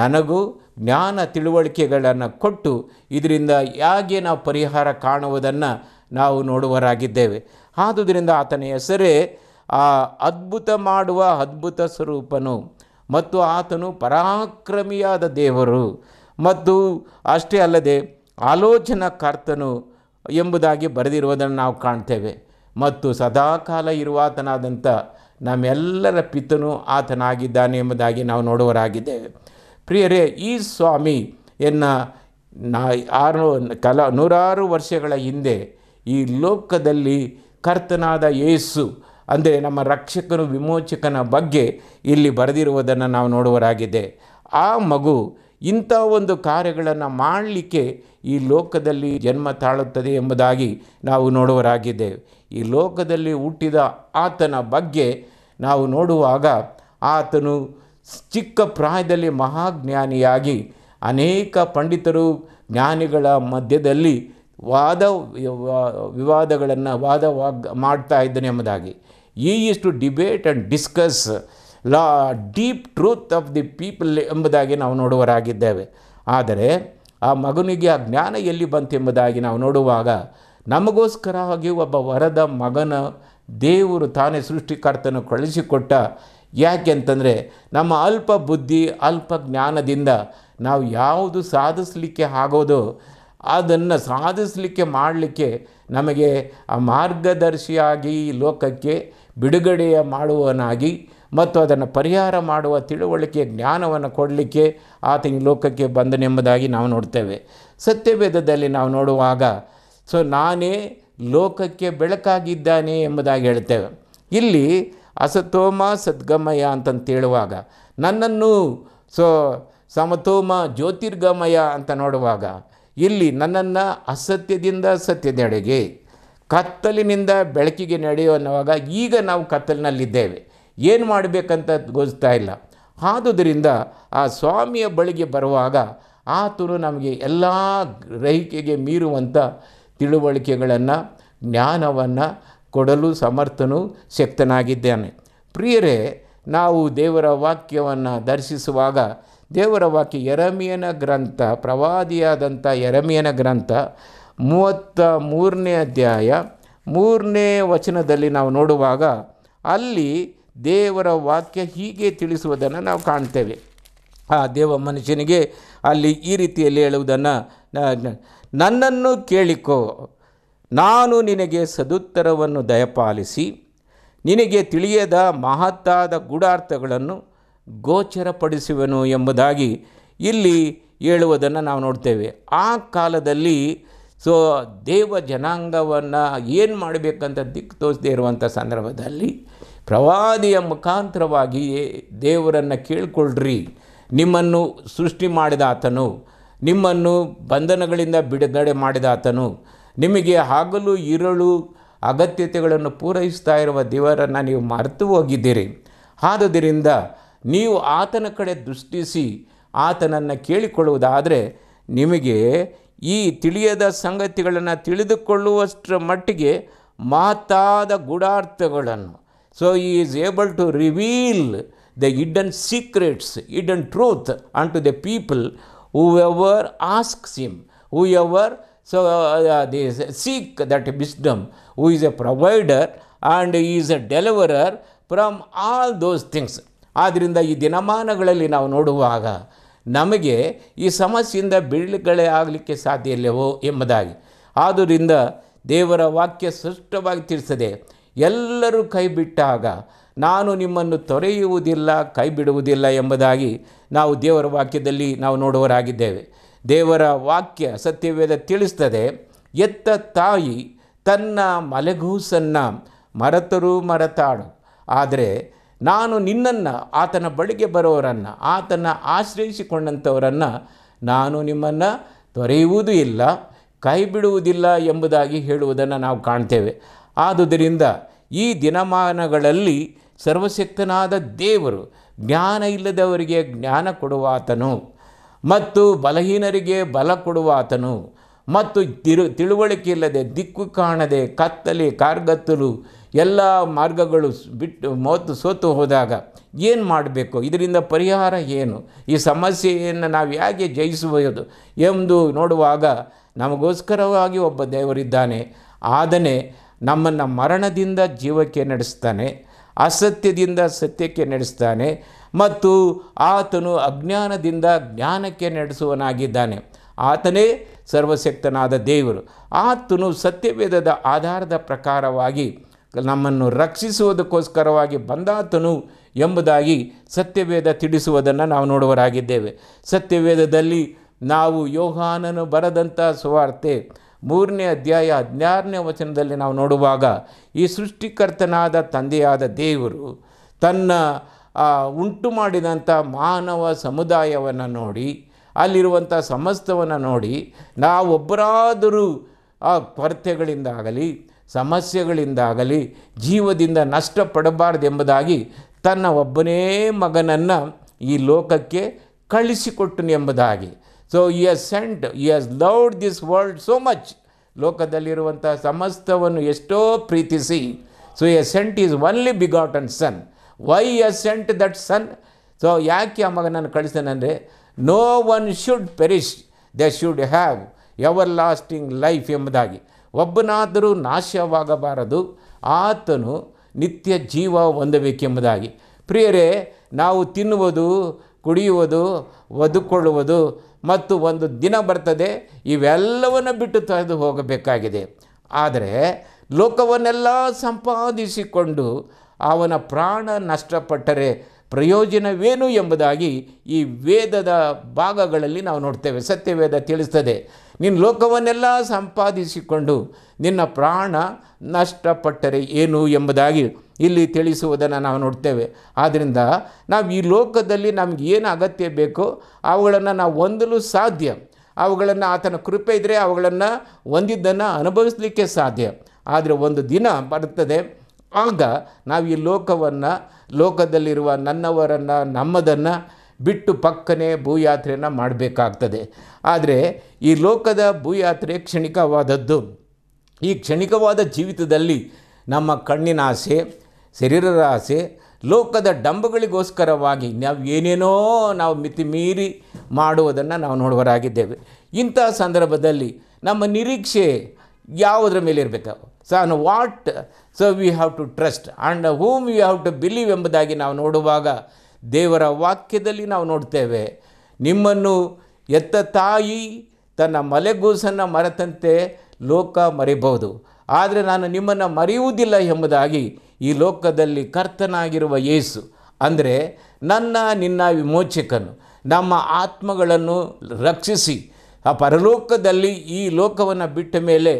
ನನಗೂ ಜ್ಞಾನ ತಿಳುವಳಿಕೆಗಳನ್ನು ಕೊಟ್ಟು ಇದರಿಂದ ಹೇಗೆ ನಾವು ಪರಿಹಾರ ಕಾಣುವುದನ್ನು ನಾವು ನೋಡುವರಾಗಿದ್ದೇವೆ ಆದುದರಿಂದ ಆತನ ಹೆಸರೇ ಆ ಅದ್ಭುತ ಮಾಡುವ ಅದ್ಭುತ ಸ್ವರೂಪನು ಮತ್ತು ಆತನು ಪರಾಕ್ರಮಿಯಾದ ದೇವರು ಮತ್ತು ಅಷ್ಟೇ ಅಲ್ಲದೆ ಕರ್ತನು ಎಂಬುದಾಗಿ ಬರೆದಿರುವುದನ್ನು ನಾವು ಕಾಣ್ತೇವೆ ಮತ್ತು ಸದಾಕಾಲ ಇರುವಾತನಾದಂಥ ನಮ್ಮೆಲ್ಲರ ಪಿತನು ಆತನಾಗಿದ್ದಾನೆ ಎಂಬುದಾಗಿ ನಾವು ನೋಡುವರಾಗಿದ್ದೇವೆ ಪ್ರಿಯರೇ ಈ ಸ್ವಾಮಿ ಎನ್ನ ನಾ ಆರು ಕಲ ನೂರಾರು ವರ್ಷಗಳ ಹಿಂದೆ ಈ ಲೋಕದಲ್ಲಿ ಕರ್ತನಾದ ಯೇಸು ಅಂದರೆ ನಮ್ಮ ರಕ್ಷಕನು ವಿಮೋಚಕನ ಬಗ್ಗೆ ಇಲ್ಲಿ ಬರೆದಿರುವುದನ್ನು ನಾವು ನೋಡುವರಾಗಿದೆ ಆ ಮಗು ಇಂಥ ಒಂದು ಕಾರ್ಯಗಳನ್ನು ಮಾಡಲಿಕ್ಕೆ ಈ ಲೋಕದಲ್ಲಿ ಜನ್ಮ ತಾಳುತ್ತದೆ ಎಂಬುದಾಗಿ ನಾವು ನೋಡುವರಾಗಿದೆ ಈ ಲೋಕದಲ್ಲಿ ಹುಟ್ಟಿದ ಆತನ ಬಗ್ಗೆ ನಾವು ನೋಡುವಾಗ ಆತನು ಚಿಕ್ಕ ಪ್ರಾಯದಲ್ಲಿ ಮಹಾಜ್ಞಾನಿಯಾಗಿ ಅನೇಕ ಪಂಡಿತರು ಜ್ಞಾನಿಗಳ ಮಧ್ಯದಲ್ಲಿ ವಾದ ವಿವಾದಗಳನ್ನು ವಾದ ವಾಗ್ ಮಾಡ್ತಾ ಇದ್ದಾನೆ ಎಂಬುದಾಗಿ he is to debate and discuss ಲಾ deep truth of the people ಎಂಬುದಾಗಿ ನಾವು ನೋಡುವರಾಗಿದ್ದೇವೆ ಆದರೆ ಆ ಮಗನಿಗೆ ಆ ಜ್ಞಾನ ಎಲ್ಲಿ ಬಂತು ಎಂಬುದಾಗಿ ನಾವು ನೋಡುವಾಗ ನಮಗೋಸ್ಕರವಾಗಿ ಒಬ್ಬ ವರದ ಮಗನ ದೇವರು ತಾನೇ ಸೃಷ್ಟಿಕರ್ತನ ಕಳಿಸಿಕೊಟ್ಟ ಯಾಕೆ ಅಂತಂದರೆ ನಮ್ಮ ಅಲ್ಪ ಬುದ್ಧಿ ಅಲ್ಪ ಜ್ಞಾನದಿಂದ ನಾವು ಯಾವುದು ಸಾಧಿಸಲಿಕ್ಕೆ ಆಗೋದು ಅದನ್ನು ಸಾಧಿಸಲಿಕ್ಕೆ ಮಾಡಲಿಕ್ಕೆ ನಮಗೆ ಆ ಮಾರ್ಗದರ್ಶಿಯಾಗಿ ಲೋಕಕ್ಕೆ ಬಿಡುಗಡೆಯ ಮಾಡುವನಾಗಿ ಮತ್ತು ಅದನ್ನು ಪರಿಹಾರ ಮಾಡುವ ತಿಳುವಳಿಕೆ ಜ್ಞಾನವನ್ನು ಕೊಡಲಿಕ್ಕೆ ಆತನ ಲೋಕಕ್ಕೆ ಬಂದನೆಂಬುದಾಗಿ ನಾವು ನೋಡ್ತೇವೆ ಸತ್ಯವೇದದಲ್ಲಿ ನಾವು ನೋಡುವಾಗ ಸೊ ನಾನೇ ಲೋಕಕ್ಕೆ ಬೆಳಕಾಗಿದ್ದಾನೆ ಎಂಬುದಾಗಿ ಹೇಳ್ತೇವೆ ಇಲ್ಲಿ ಅಸತೋಮ ಸದ್ಗಮಯ ಅಂತಂತೇಳುವಾಗ ನನ್ನನ್ನು ಸೊ ಸಮತೋಮ ಜ್ಯೋತಿರ್ಗಮಯ ಅಂತ ನೋಡುವಾಗ ಇಲ್ಲಿ ನನ್ನನ್ನು ಅಸತ್ಯದಿಂದ ಸತ್ಯದೆಡೆಗೆ ಕತ್ತಲಿನಿಂದ ಬೆಳಕಿಗೆ ನಡೆಯೋ ಅನ್ನುವಾಗ ಈಗ ನಾವು ಕತ್ತಲಿನಲ್ಲಿದ್ದೇವೆ ಏನು ಮಾಡಬೇಕಂತ ಗೊತ್ತಾ ಇಲ್ಲ ಆದುದರಿಂದ ಆ ಸ್ವಾಮಿಯ ಬಳಿಗೆ ಬರುವಾಗ ಆತನು ನಮಗೆ ಎಲ್ಲ ಗ್ರಹಿಕೆಗೆ ಮೀರುವಂಥ ತಿಳುವಳಿಕೆಗಳನ್ನು ಜ್ಞಾನವನ್ನು ಕೊಡಲು ಸಮರ್ಥನು ಶಕ್ತನಾಗಿದ್ದಾನೆ ಪ್ರಿಯರೇ ನಾವು ದೇವರ ವಾಕ್ಯವನ್ನು ದರ್ಶಿಸುವಾಗ ದೇವರ ವಾಕ್ಯ ಎರಮಿಯನ ಗ್ರಂಥ ಪ್ರವಾದಿಯಾದಂಥ ಎರಮಿಯನ ಗ್ರಂಥ ಮೂವತ್ತ ಮೂರನೇ ಅಧ್ಯಾಯ ಮೂರನೇ ವಚನದಲ್ಲಿ ನಾವು ನೋಡುವಾಗ ಅಲ್ಲಿ ದೇವರ ವಾಕ್ಯ ಹೀಗೆ ತಿಳಿಸುವುದನ್ನು ನಾವು ಕಾಣ್ತೇವೆ ಆ ದೇವ ಮನುಷ್ಯನಿಗೆ ಅಲ್ಲಿ ಈ ರೀತಿಯಲ್ಲಿ ಹೇಳುವುದನ್ನು ನನ್ನನ್ನು ಕೇಳಿಕೋ ನಾನು ನಿನಗೆ ಸದುತ್ತರವನ್ನು ದಯಪಾಲಿಸಿ ನಿನಗೆ ತಿಳಿಯದ ಮಹತ್ತಾದ ಗೂಢಾರ್ಥಗಳನ್ನು ಗೋಚರಪಡಿಸುವೆನು ಎಂಬುದಾಗಿ ಇಲ್ಲಿ ಹೇಳುವುದನ್ನು ನಾವು ನೋಡ್ತೇವೆ ಆ ಕಾಲದಲ್ಲಿ ಸೊ ದೇವ ಜನಾಂಗವನ್ನು ಏನು ಮಾಡಬೇಕಂತ ದಿಕ್ಕು ತೋರಿಸದೇ ಇರುವಂಥ ಸಂದರ್ಭದಲ್ಲಿ ಪ್ರವಾದಿಯ ಮುಖಾಂತರವಾಗಿ ದೇವರನ್ನು ಕೇಳಿಕೊಳ್ಳ್ರಿ ನಿಮ್ಮನ್ನು ಸೃಷ್ಟಿ ಮಾಡಿದ ಆತನು ನಿಮ್ಮನ್ನು ಬಂಧನಗಳಿಂದ ಬಿಡುಗಡೆ ಮಾಡಿದ ಆತನು ನಿಮಗೆ ಹಗಲು ಇರಳು ಅಗತ್ಯತೆಗಳನ್ನು ಪೂರೈಸ್ತಾ ಇರುವ ದೇವರನ್ನು ನೀವು ಮರೆತು ಹೋಗಿದ್ದೀರಿ ಆದುದರಿಂದ ನೀವು ಆತನ ಕಡೆ ದೃಷ್ಟಿಸಿ ಆತನನ್ನು ಕೇಳಿಕೊಳ್ಳುವುದಾದರೆ ನಿಮಗೆ ಈ ತಿಳಿಯದ ಸಂಗತಿಗಳನ್ನು ತಿಳಿದುಕೊಳ್ಳುವಷ್ಟರ ಮಟ್ಟಿಗೆ ಮಹತ್ತಾದ ಗೂಢಾರ್ಥಗಳನ್ನು so is able to reveal the hidden secrets hidden truth and to the people whoever ask him whoever so uh, seek uh, that that who is a provider and is a is from all those things ಆದ್ದರಿಂದ ಈ ದಿನಮಾನಗಳಲ್ಲಿ ನಾವು ನೋಡುವಾಗ ನಮಗೆ ಈ ಸಮಸ್ಯೆಯಿಂದ ಬೀಳ್ಗಳೇ ಆಗಲಿಕ್ಕೆ ಸಾಧ್ಯ ಇಲ್ಲವೋ ಎಂಬುದಾಗಿ ಆದ್ದರಿಂದ ದೇವರ ವಾಕ್ಯ ಸ್ಪಷ್ಟವಾಗಿ ತಿಳಿಸದೆ ಎಲ್ಲರೂ ಕೈ ಬಿಟ್ಟಾಗ ನಾನು ನಿಮ್ಮನ್ನು ತೊರೆಯುವುದಿಲ್ಲ ಕೈ ಬಿಡುವುದಿಲ್ಲ ಎಂಬುದಾಗಿ ನಾವು ದೇವರ ವಾಕ್ಯದಲ್ಲಿ ನಾವು ನೋಡುವರಾಗಿದ್ದೇವೆ ದೇವರ ವಾಕ್ಯ ಸತ್ಯವೇದ ತಿಳಿಸ್ತದೆ ಎತ್ತ ತಾಯಿ ತನ್ನ ಮಲೆಗೂಸನ್ನು ಮರತರೂ ಮರತಾಳು ಆದರೆ ನಾನು ನಿನ್ನನ್ನು ಆತನ ಬಳಿಗೆ ಬರೋರನ್ನು ಆತನ ಆಶ್ರಯಿಸಿಕೊಂಡಂಥವರನ್ನು ನಾನು ನಿಮ್ಮನ್ನು ತೊರೆಯುವುದೂ ಇಲ್ಲ ಕೈ ಬಿಡುವುದಿಲ್ಲ ಎಂಬುದಾಗಿ ಹೇಳುವುದನ್ನು ನಾವು ಕಾಣ್ತೇವೆ ಆದುದರಿಂದ ಈ ದಿನಮಾನಗಳಲ್ಲಿ ಸರ್ವಶಕ್ತನಾದ ದೇವರು ಜ್ಞಾನ ಇಲ್ಲದವರಿಗೆ ಜ್ಞಾನ ಕೊಡುವಾತನು ಮತ್ತು ಬಲಹೀನರಿಗೆ ಬಲ ಕೊಡುವ ಆತನು ಮತ್ತು ತಿರು ತಿಳುವಳಿಕೆ ಇಲ್ಲದೆ ದಿಕ್ಕು ಕಾಣದೆ ಕತ್ತಲಿ ಕಾರ್ಗತ್ತಲು ಎಲ್ಲ ಮಾರ್ಗಗಳು ಬಿಟ್ಟು ಮೋತು ಸೋತು ಹೋದಾಗ ಏನು ಮಾಡಬೇಕು ಇದರಿಂದ ಪರಿಹಾರ ಏನು ಈ ಸಮಸ್ಯೆಯನ್ನು ನಾವು ಹೇಗೆ ಜಯಿಸಬಹುದು ಎಂದು ನೋಡುವಾಗ ನಮಗೋಸ್ಕರವಾಗಿ ಒಬ್ಬ ದೇವರಿದ್ದಾನೆ ಆದನೇ ನಮ್ಮನ್ನು ಮರಣದಿಂದ ಜೀವಕ್ಕೆ ನಡೆಸ್ತಾನೆ ಅಸತ್ಯದಿಂದ ಸತ್ಯಕ್ಕೆ ನಡೆಸ್ತಾನೆ ಮತ್ತು ಆತನು ಅಜ್ಞಾನದಿಂದ ಜ್ಞಾನಕ್ಕೆ ನಡೆಸುವನಾಗಿದ್ದಾನೆ ಆತನೇ ಸರ್ವಶಕ್ತನಾದ ದೇವರು ಆತನು ಸತ್ಯವೇದದ ಆಧಾರದ ಪ್ರಕಾರವಾಗಿ ನಮ್ಮನ್ನು ರಕ್ಷಿಸುವುದಕ್ಕೋಸ್ಕರವಾಗಿ ಬಂದಾತನು ಎಂಬುದಾಗಿ ಸತ್ಯವೇದ ತಿಳಿಸುವುದನ್ನು ನಾವು ನೋಡುವರಾಗಿದ್ದೇವೆ ಸತ್ಯವೇದದಲ್ಲಿ ನಾವು ಯೋಹಾನನು ಬರದಂಥ ಸುವಾರ್ತೆ ಮೂರನೇ ಅಧ್ಯಾಯ ಹದಿನಾರನೇ ವಚನದಲ್ಲಿ ನಾವು ನೋಡುವಾಗ ಈ ಸೃಷ್ಟಿಕರ್ತನಾದ ತಂದೆಯಾದ ದೇವರು ತನ್ನ ಉಂಟು ಮಾಡಿದಂಥ ಮಾನವ ಸಮುದಾಯವನ್ನು ನೋಡಿ ಅಲ್ಲಿರುವಂಥ ಸಮಸ್ತವನ್ನು ನೋಡಿ ನಾವೊಬ್ಬರಾದರೂ ಆ ಕೊರತೆಗಳಿಂದಾಗಲಿ ಸಮಸ್ಯೆಗಳಿಂದಾಗಲಿ ಜೀವದಿಂದ ನಷ್ಟ ತನ್ನ ಒಬ್ಬನೇ ಮಗನನ್ನು ಈ ಲೋಕಕ್ಕೆ ಕಳಿಸಿಕೊಟ್ಟನು ಎಂಬುದಾಗಿ ಸೊ ಈ ಹಸ್ sent he has loved this world so much ಲೋಕದಲ್ಲಿರುವಂಥ ಸಮಸ್ತವನ್ನು ಎಷ್ಟೋ ಪ್ರೀತಿಸಿ so he sent is only begotten son why is sent that son so ಯಾಕೆ ಆ ಮಗನನ್ನು ಅಂದರೆ no one should perish they should have everlasting life ಎಂಬುದಾಗಿ ಒಬ್ಬನಾದರೂ ನಾಶವಾಗಬಾರದು ಆತನು ನಿತ್ಯ ಜೀವ ಹೊಂದಬೇಕೆಂಬುದಾಗಿ ಪ್ರಿಯರೇ ನಾವು ತಿನ್ನುವುದು ಕುಡಿಯುವುದು ಒದುಕೊಳ್ಳುವುದು ಮತ್ತು ಒಂದು ದಿನ ಬರ್ತದೆ ಇವೆಲ್ಲವನ್ನು ಬಿಟ್ಟು ತೆಗೆದು ಹೋಗಬೇಕಾಗಿದೆ ಆದರೆ ಲೋಕವನ್ನೆಲ್ಲ ಸಂಪಾದಿಸಿಕೊಂಡು ಅವನ ಪ್ರಾಣ ನಷ್ಟಪಟ್ಟರೆ ಪ್ರಯೋಜನವೇನು ಎಂಬುದಾಗಿ ಈ ವೇದದ ಭಾಗಗಳಲ್ಲಿ ನಾವು ನೋಡ್ತೇವೆ ಸತ್ಯವೇದ ತಿಳಿಸ್ತದೆ ನಿನ್ನ ಲೋಕವನ್ನೆಲ್ಲ ಸಂಪಾದಿಸಿಕೊಂಡು ನಿನ್ನ ಪ್ರಾಣ ನಷ್ಟಪಟ್ಟರೆ ಏನು ಎಂಬುದಾಗಿ ಇಲ್ಲಿ ತಿಳಿಸುವುದನ್ನು ನಾವು ನೋಡ್ತೇವೆ ಆದ್ದರಿಂದ ನಾವು ಈ ಲೋಕದಲ್ಲಿ ನಮಗೆ ಏನು ಅಗತ್ಯ ಬೇಕೋ ಅವುಗಳನ್ನು ನಾವು ಹೊಂದಲು ಸಾಧ್ಯ ಅವುಗಳನ್ನು ಆತನ ಕೃಪೆ ಇದ್ದರೆ ಅವುಗಳನ್ನು ಹೊಂದಿದ್ದನ್ನು ಅನುಭವಿಸಲಿಕ್ಕೆ ಸಾಧ್ಯ ಆದರೆ ಒಂದು ದಿನ ಬರುತ್ತದೆ ಆಗ ನಾವು ಈ ಲೋಕವನ್ನು ಲೋಕದಲ್ಲಿರುವ ನನ್ನವರನ್ನು ನಮ್ಮದನ್ನು ಬಿಟ್ಟು ಪಕ್ಕನೆ ಭೂಯಾತ್ರೆಯನ್ನು ಮಾಡಬೇಕಾಗ್ತದೆ ಆದರೆ ಈ ಲೋಕದ ಭೂಯಾತ್ರೆ ಕ್ಷಣಿಕವಾದದ್ದು ಈ ಕ್ಷಣಿಕವಾದ ಜೀವಿತದಲ್ಲಿ ನಮ್ಮ ಕಣ್ಣಿನ ಆಸೆ ಶರೀರದ ಆಸೆ ಲೋಕದ ಡಂಬಗಳಿಗೋಸ್ಕರವಾಗಿ ನಾವು ಏನೇನೋ ನಾವು ಮಿತಿ ಮೀರಿ ಮಾಡುವುದನ್ನು ನಾವು ನೋಡುವರಾಗಿದ್ದೇವೆ ಇಂಥ ಸಂದರ್ಭದಲ್ಲಿ ನಮ್ಮ ನಿರೀಕ್ಷೆ ಯಾವುದರ ಮೇಲೆ ಇರಬೇಕು so on what so we have to trust and whom you have to believe ಎಂಬುದಾಗಿ ನಾವು ನೋಡುವಾಗ ದೇವರ ವಾಕ್ಯದಲ್ಲಿ ನಾವು ನೋಡ್ತೇವೆ ನಿಮ್ಮನ್ನು ಎತ್ತ ತಾಯಿ ತನ್ನ ಮಲೆಗೂಸನ್ನು ಮರೆತಂತೆ ಲೋಕ ಮರಿಬಹುದು ಆದರೆ ನಾನು ನಿಮ್ಮನ್ನು ಮರೆಯುವುದಿಲ್ಲ ಎಂಬುದಾಗಿ ಈ ಲೋಕದಲ್ಲಿ ಕರ್ತನಾಗಿರುವ ಯೇಸು ಅಂದರೆ ನನ್ನ ನಿನ್ನ ವಿಮೋಚಕನು ನಮ್ಮ ಆತ್ಮಗಳನ್ನು ರಕ್ಷಿಸಿ ಆ ಪರಲೋಕದಲ್ಲಿ ಈ ಲೋಕವನ್ನು ಬಿಟ್ಟ ಮೇಲೆ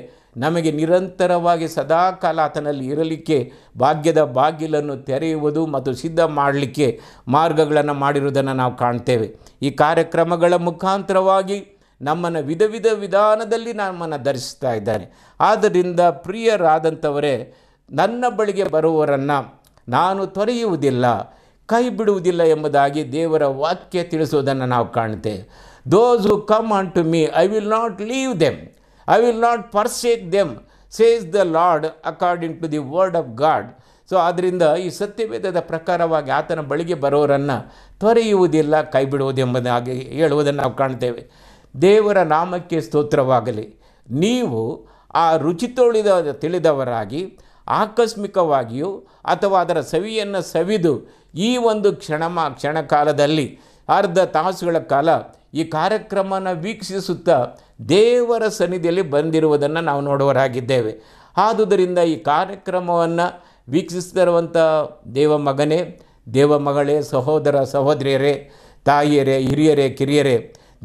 ನಮಗೆ ನಿರಂತರವಾಗಿ ಸದಾಕಾಲ ಆತನಲ್ಲಿ ಇರಲಿಕ್ಕೆ ಭಾಗ್ಯದ ಬಾಗಿಲನ್ನು ತೆರೆಯುವುದು ಮತ್ತು ಸಿದ್ಧ ಮಾಡಲಿಕ್ಕೆ ಮಾರ್ಗಗಳನ್ನು ಮಾಡಿರುವುದನ್ನು ನಾವು ಕಾಣ್ತೇವೆ ಈ ಕಾರ್ಯಕ್ರಮಗಳ ಮುಖಾಂತರವಾಗಿ ನಮ್ಮನ್ನು ವಿಧ ವಿಧ ವಿಧಾನದಲ್ಲಿ ನಮ್ಮನ್ನು ಧರಿಸ್ತಾ ಇದ್ದಾನೆ ಆದ್ದರಿಂದ ಪ್ರಿಯರಾದಂಥವರೇ ನನ್ನ ಬಳಿಗೆ ಬರುವವರನ್ನು ನಾನು ತೊರೆಯುವುದಿಲ್ಲ ಕೈ ಬಿಡುವುದಿಲ್ಲ ಎಂಬುದಾಗಿ ದೇವರ ವಾಕ್ಯ ತಿಳಿಸುವುದನ್ನು ನಾವು ಕಾಣ್ತೇವೆ those who come unto me I will not leave them I will not forsake them says the Lord according to the word of God so ಆದ್ದರಿಂದ ಈ ಸತ್ಯವೇದದ ಪ್ರಕಾರವಾಗಿ ಆತನ ಬಳಿಗೆ ಬರೋರನ್ನು ತೊರೆಯುವುದಿಲ್ಲ ಕೈಬಿಡುವುದೆಂಬುದಾಗಿ ಹೇಳುವುದನ್ನು ನಾವು ಕಾಣ್ತೇವೆ ದೇವರ ನಾಮಕ್ಕೆ ಸ್ತೋತ್ರವಾಗಲಿ ನೀವು ಆ ರುಚಿ ತೋಳಿದ ತಿಳಿದವರಾಗಿ ಆಕಸ್ಮಿಕವಾಗಿಯೂ ಅಥವಾ ಅದರ ಸವಿಯನ್ನು ಸವಿದು ಈ ಒಂದು ಕ್ಷಣ ಕ್ಷಣಕಾಲದಲ್ಲಿ ಅರ್ಧ ತಾಸುಗಳ ಕಾಲ ಈ ಕಾರ್ಯಕ್ರಮನ ವೀಕ್ಷಿಸುತ್ತಾ ದೇವರ ಸನ್ನಿಧಿಯಲ್ಲಿ ಬಂದಿರುವುದನ್ನು ನಾವು ನೋಡುವರಾಗಿದ್ದೇವೆ ಆದುದರಿಂದ ಈ ಕಾರ್ಯಕ್ರಮವನ್ನು ವೀಕ್ಷಿಸ್ತಿರುವಂಥ ದೇವ ಮಗನೇ ದೇವ ಮಗಳೇ ಸಹೋದರ ಸಹೋದರಿಯರೇ ತಾಯಿಯರೇ ಹಿರಿಯರೇ ಕಿರಿಯರೇ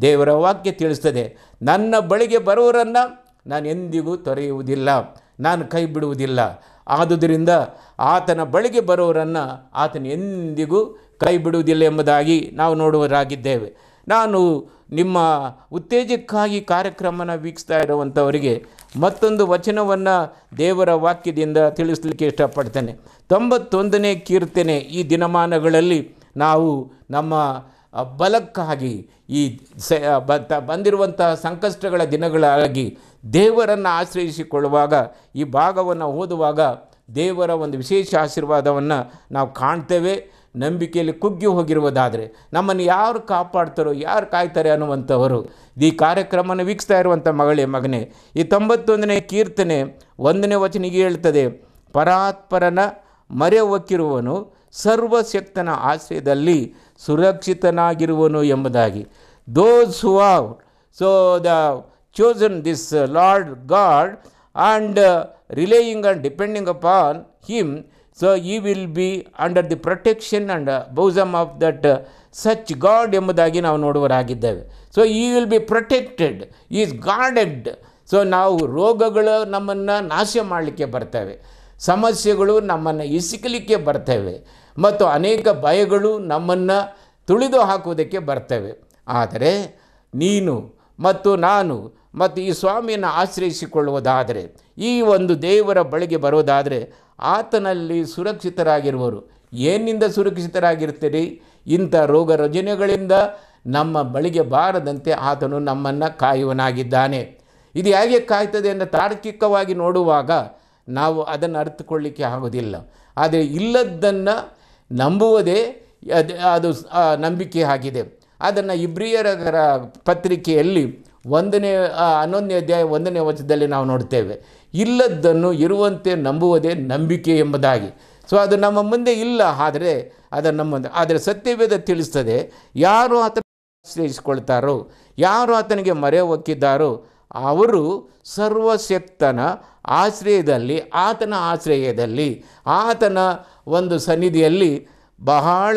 ದೇವರ ವಾಕ್ಯ ತಿಳಿಸ್ತದೆ ನನ್ನ ಬಳಿಗೆ ಬರೋರನ್ನು ನಾನು ಎಂದಿಗೂ ತೊರೆಯುವುದಿಲ್ಲ ನಾನು ಕೈ ಬಿಡುವುದಿಲ್ಲ ಆದುದರಿಂದ ಆತನ ಬಳಿಗೆ ಬರೋರನ್ನು ಆತನ ಎಂದಿಗೂ ಕೈ ಬಿಡುವುದಿಲ್ಲ ಎಂಬುದಾಗಿ ನಾವು ನೋಡುವರಾಗಿದ್ದೇವೆ ನಾನು ನಿಮ್ಮ ಉತ್ತೇಜಕ್ಕಾಗಿ ಕಾರ್ಯಕ್ರಮನ ವೀಕ್ಷಿಸ್ತಾ ಇರುವಂಥವರಿಗೆ ಮತ್ತೊಂದು ವಚನವನ್ನು ದೇವರ ವಾಕ್ಯದಿಂದ ತಿಳಿಸಲಿಕ್ಕೆ ಇಷ್ಟಪಡ್ತೇನೆ ತೊಂಬತ್ತೊಂದನೇ ಕೀರ್ತನೆ ಈ ದಿನಮಾನಗಳಲ್ಲಿ ನಾವು ನಮ್ಮ ಬಲಕ್ಕಾಗಿ ಈ ಸ ಬಂದಿರುವಂತಹ ಸಂಕಷ್ಟಗಳ ದಿನಗಳಾಗಿ ದೇವರನ್ನು ಆಶ್ರಯಿಸಿಕೊಳ್ಳುವಾಗ ಈ ಭಾಗವನ್ನು ಓದುವಾಗ ದೇವರ ಒಂದು ವಿಶೇಷ ಆಶೀರ್ವಾದವನ್ನು ನಾವು ಕಾಣ್ತೇವೆ ನಂಬಿಕೆಯಲ್ಲಿ ಕುಗ್ಗಿ ಹೋಗಿರುವುದಾದರೆ ನಮ್ಮನ್ನು ಯಾರು ಕಾಪಾಡ್ತಾರೋ ಯಾರು ಕಾಯ್ತಾರೆ ಅನ್ನುವಂಥವರು ಈ ಕಾರ್ಯಕ್ರಮವನ್ನು ವೀಕ್ಷಿಸ್ತಾ ಇರುವಂಥ ಮಗಳೇ ಮಗನೇ ಈ ತೊಂಬತ್ತೊಂದನೇ ಕೀರ್ತನೆ ಒಂದನೇ ವಚನಿಗೆ ಹೇಳ್ತದೆ ಪರಾತ್ಪರನ ಮರೆ ಒಕ್ಕಿರುವನು ಸರ್ವಶಕ್ತನ ಆಶ್ರಯದಲ್ಲಿ ಸುರಕ್ಷಿತನಾಗಿರುವನು ಎಂಬುದಾಗಿ those who have so the chosen this Lord God and relying and depending upon him so he will be under the protection and bosom of that such God ಎಂಬುದಾಗಿ ನಾವು ನೋಡುವರಾಗಿದ್ದೇವೆ so he will be protected is guarded so ನಾವು ರೋಗಗಳು ನಮ್ಮನ್ನು ನಾಶ ಮಾಡಲಿಕ್ಕೆ ಬರ್ತವೆ ಸಮಸ್ಯೆಗಳು ನಮ್ಮನ್ನು ಇಸಿಕಲಿಕ್ಕೆ ಬರ್ತವೆ ಮತ್ತು ಅನೇಕ ಭಯಗಳು ನಮ್ಮನ್ನು ತುಳಿದು ಹಾಕುವುದಕ್ಕೆ ಬರ್ತವೆ ಆದರೆ ನೀನು ಮತ್ತು ನಾನು ಮತ್ತು ಈ ಸ್ವಾಮಿಯನ್ನು ಆಶ್ರಯಿಸಿಕೊಳ್ಳುವುದಾದರೆ ಈ ಒಂದು ದೇವರ ಬಳಿಗೆ ಬರೋದಾದರೆ ಆತನಲ್ಲಿ ಸುರಕ್ಷಿತರಾಗಿರುವರು ಏನಿಂದ ಸುರಕ್ಷಿತರಾಗಿರ್ತೀರಿ ಇಂಥ ರೋಗ ರಜನೆಗಳಿಂದ ನಮ್ಮ ಬಳಿಗೆ ಬಾರದಂತೆ ಆತನು ನಮ್ಮನ್ನು ಕಾಯುವನಾಗಿದ್ದಾನೆ ಇದು ಹೇಗೆ ಕಾಯ್ತದೆ ಅಂತ ತಾರ್ಕಿಕವಾಗಿ ನೋಡುವಾಗ ನಾವು ಅದನ್ನು ಅರ್ಥಕೊಳ್ಳಿಕ್ಕೆ ಆಗೋದಿಲ್ಲ ಆದರೆ ಇಲ್ಲದ್ದನ್ನು ನಂಬುವುದೇ ಅದು ನಂಬಿಕೆ ಆಗಿದೆ ಅದನ್ನು ಇಬ್ರಿಯರ ಪತ್ರಿಕೆಯಲ್ಲಿ ಒಂದನೇ ಹನ್ನೊಂದನೇ ಅಧ್ಯಾಯ ಒಂದನೇ ವಚನದಲ್ಲಿ ನಾವು ನೋಡ್ತೇವೆ ಇಲ್ಲದ್ದನ್ನು ಇರುವಂತೆ ನಂಬುವುದೇ ನಂಬಿಕೆ ಎಂಬುದಾಗಿ ಸೊ ಅದು ನಮ್ಮ ಮುಂದೆ ಇಲ್ಲ ಆದರೆ ಅದನ್ನು ನಮ್ಮ ಆದರೆ ಸತ್ಯವೇದ ತಿಳಿಸ್ತದೆ ಯಾರು ಆತನ ಆಶ್ರಯಿಸಿಕೊಳ್ತಾರೋ ಯಾರು ಆತನಿಗೆ ಮರೆ ಒಕ್ಕಿದ್ದಾರೋ ಅವರು ಸರ್ವಶಕ್ತನ ಆಶ್ರಯದಲ್ಲಿ ಆತನ ಆಶ್ರಯದಲ್ಲಿ ಆತನ ಒಂದು ಸನ್ನಿಧಿಯಲ್ಲಿ ಬಹಳ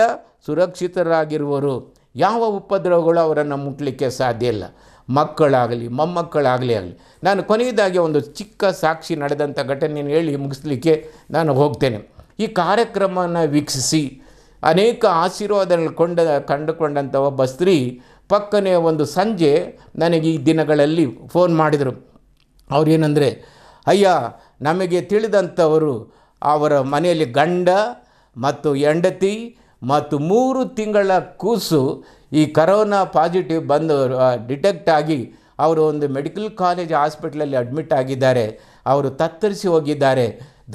ಸುರಕ್ಷಿತರಾಗಿರುವರು ಯಾವ ಉಪದ್ರವಗಳು ಅವರನ್ನು ಮುಟ್ಟಲಿಕ್ಕೆ ಸಾಧ್ಯ ಇಲ್ಲ ಮಕ್ಕಳಾಗಲಿ ಮೊಮ್ಮಕ್ಕಳಾಗಲಿ ಆಗಲಿ ನಾನು ಕೊನೆಯದಾಗಿ ಒಂದು ಚಿಕ್ಕ ಸಾಕ್ಷಿ ನಡೆದಂಥ ಘಟನೆಯನ್ನು ಹೇಳಿ ಮುಗಿಸ್ಲಿಕ್ಕೆ ನಾನು ಹೋಗ್ತೇನೆ ಈ ಕಾರ್ಯಕ್ರಮವನ್ನು ವೀಕ್ಷಿಸಿ ಅನೇಕ ಆಶೀರ್ವಾದಗಳು ಕೊಂಡ ಕಂಡುಕೊಂಡಂಥ ಒಬ್ಬ ಸ್ತ್ರೀ ಪಕ್ಕನೇ ಒಂದು ಸಂಜೆ ನನಗೆ ಈ ದಿನಗಳಲ್ಲಿ ಫೋನ್ ಮಾಡಿದರು ಅವರೇನಂದರೆ ಅಯ್ಯ ನಮಗೆ ತಿಳಿದಂಥವರು ಅವರ ಮನೆಯಲ್ಲಿ ಗಂಡ ಮತ್ತು ಹೆಂಡತಿ ಮತ್ತು ಮೂರು ತಿಂಗಳ ಕೂಸು ಈ ಕರೋನಾ ಪಾಸಿಟಿವ್ ಬಂದು ಡಿಟೆಕ್ಟ್ ಆಗಿ ಅವರು ಒಂದು ಮೆಡಿಕಲ್ ಕಾಲೇಜ್ ಹಾಸ್ಪಿಟ್ಲಲ್ಲಿ ಅಡ್ಮಿಟ್ ಆಗಿದ್ದಾರೆ ಅವರು ತತ್ತರಿಸಿ ಹೋಗಿದ್ದಾರೆ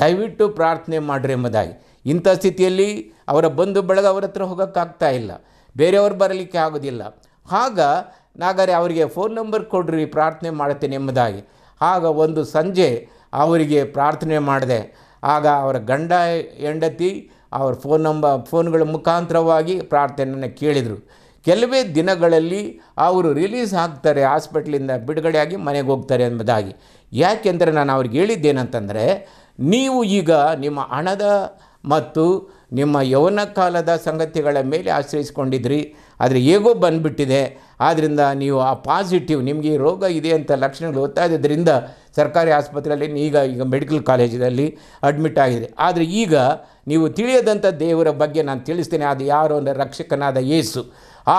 ದಯವಿಟ್ಟು ಪ್ರಾರ್ಥನೆ ಮಾಡಿರಿ ಎಂಬುದಾಗಿ ಇಂಥ ಸ್ಥಿತಿಯಲ್ಲಿ ಅವರ ಬಂಧು ಬಳಗ ಅವರ ಹತ್ರ ಹೋಗೋಕ್ಕಾಗ್ತಾ ಇಲ್ಲ ಬೇರೆಯವರು ಬರಲಿಕ್ಕೆ ಆಗೋದಿಲ್ಲ ಆಗ ನಾಗರೆ ಅವರಿಗೆ ಫೋನ್ ನಂಬರ್ ಕೊಡ್ರಿ ಪ್ರಾರ್ಥನೆ ಮಾಡ್ತೇನೆ ಎಂಬುದಾಗಿ ಆಗ ಒಂದು ಸಂಜೆ ಅವರಿಗೆ ಪ್ರಾರ್ಥನೆ ಮಾಡಿದೆ ಆಗ ಅವರ ಗಂಡ ಹೆಂಡತಿ ಅವ್ರ ಫೋನ್ ನಂಬರ್ ಫೋನ್ಗಳ ಮುಖಾಂತರವಾಗಿ ಪ್ರಾರ್ಥನೆಯನ್ನು ಕೇಳಿದರು ಕೆಲವೇ ದಿನಗಳಲ್ಲಿ ಅವರು ರಿಲೀಸ್ ಆಗ್ತಾರೆ ಹಾಸ್ಪಿಟ್ಲಿಂದ ಬಿಡುಗಡೆಯಾಗಿ ಮನೆಗೆ ಹೋಗ್ತಾರೆ ಎಂಬುದಾಗಿ ಯಾಕೆಂದರೆ ನಾನು ಅವ್ರಿಗೆ ಹೇಳಿದ್ದೇನಂತಂದರೆ ನೀವು ಈಗ ನಿಮ್ಮ ಹಣದ ಮತ್ತು ನಿಮ್ಮ ಯೌವನ ಕಾಲದ ಸಂಗತಿಗಳ ಮೇಲೆ ಆಶ್ರಯಿಸ್ಕೊಂಡಿದ್ರಿ ಆದರೆ ಹೇಗೋ ಬಂದುಬಿಟ್ಟಿದೆ ಆದ್ದರಿಂದ ನೀವು ಆ ಪಾಸಿಟಿವ್ ನಿಮಗೆ ಈ ರೋಗ ಇದೆ ಅಂತ ಲಕ್ಷಣಗಳು ಗೊತ್ತಾ ಇದ್ದರಿಂದ ಸರ್ಕಾರಿ ಆಸ್ಪತ್ರೆಯಲ್ಲಿ ಈಗ ಈಗ ಮೆಡಿಕಲ್ ಕಾಲೇಜಿನಲ್ಲಿ ಅಡ್ಮಿಟ್ ಆಗಿದೆ ಆದರೆ ಈಗ ನೀವು ತಿಳಿಯದಂಥ ದೇವರ ಬಗ್ಗೆ ನಾನು ತಿಳಿಸ್ತೇನೆ ಅದು ಯಾರು ಅಂದರೆ ರಕ್ಷಕನಾದ ಯೇಸು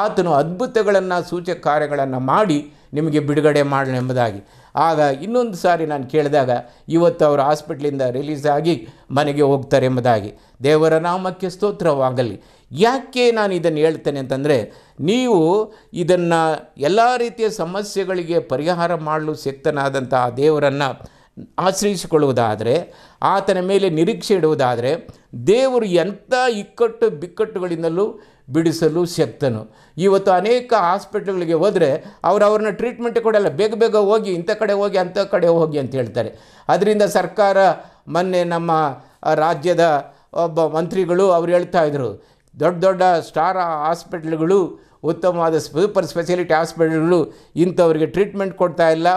ಆತನು ಅದ್ಭುತಗಳನ್ನು ಸೂಚಕ ಕಾರ್ಯಗಳನ್ನು ಮಾಡಿ ನಿಮಗೆ ಬಿಡುಗಡೆ ಎಂಬುದಾಗಿ ಆಗ ಇನ್ನೊಂದು ಸಾರಿ ನಾನು ಕೇಳಿದಾಗ ಇವತ್ತು ಅವರು ಹಾಸ್ಪಿಟ್ಲಿಂದ ರಿಲೀಸ್ ಆಗಿ ಮನೆಗೆ ಹೋಗ್ತಾರೆ ಎಂಬುದಾಗಿ ದೇವರ ನಾಮಕ್ಕೆ ಸ್ತೋತ್ರವಾಗಲಿ ಯಾಕೆ ನಾನು ಇದನ್ನು ಹೇಳ್ತೇನೆ ಅಂತಂದರೆ ನೀವು ಇದನ್ನು ಎಲ್ಲ ರೀತಿಯ ಸಮಸ್ಯೆಗಳಿಗೆ ಪರಿಹಾರ ಮಾಡಲು ಶಕ್ತನಾದಂಥ ದೇವರನ್ನು ಆಶ್ರಯಿಸಿಕೊಳ್ಳುವುದಾದರೆ ಆತನ ಮೇಲೆ ನಿರೀಕ್ಷೆ ಇಡುವುದಾದರೆ ದೇವರು ಎಂಥ ಇಕ್ಕಟ್ಟು ಬಿಕ್ಕಟ್ಟುಗಳಿಂದಲೂ ಬಿಡಿಸಲು ಶಕ್ತನು ಇವತ್ತು ಅನೇಕ ಹಾಸ್ಪಿಟಲ್ಗಳಿಗೆ ಹೋದರೆ ಅವರು ಅವ್ರನ್ನ ಟ್ರೀಟ್ಮೆಂಟ್ ಕೊಡಲ್ಲ ಬೇಗ ಬೇಗ ಹೋಗಿ ಇಂಥ ಕಡೆ ಹೋಗಿ ಅಂಥ ಕಡೆ ಹೋಗಿ ಅಂತ ಹೇಳ್ತಾರೆ ಅದರಿಂದ ಸರ್ಕಾರ ಮೊನ್ನೆ ನಮ್ಮ ರಾಜ್ಯದ ಒಬ್ಬ ಮಂತ್ರಿಗಳು ಅವ್ರು ಹೇಳ್ತಾ ಇದ್ದರು ದೊಡ್ಡ ದೊಡ್ಡ ಸ್ಟಾರ್ ಹಾಸ್ಪಿಟ್ಲ್ಗಳು ಉತ್ತಮವಾದ ಸೂಪರ್ ಸ್ಪೆಷಾಲಿಟಿ ಹಾಸ್ಪಿಟಲ್ಗಳು ಇಂಥವ್ರಿಗೆ ಟ್ರೀಟ್ಮೆಂಟ್ ಕೊಡ್ತಾ ಇಲ್ಲ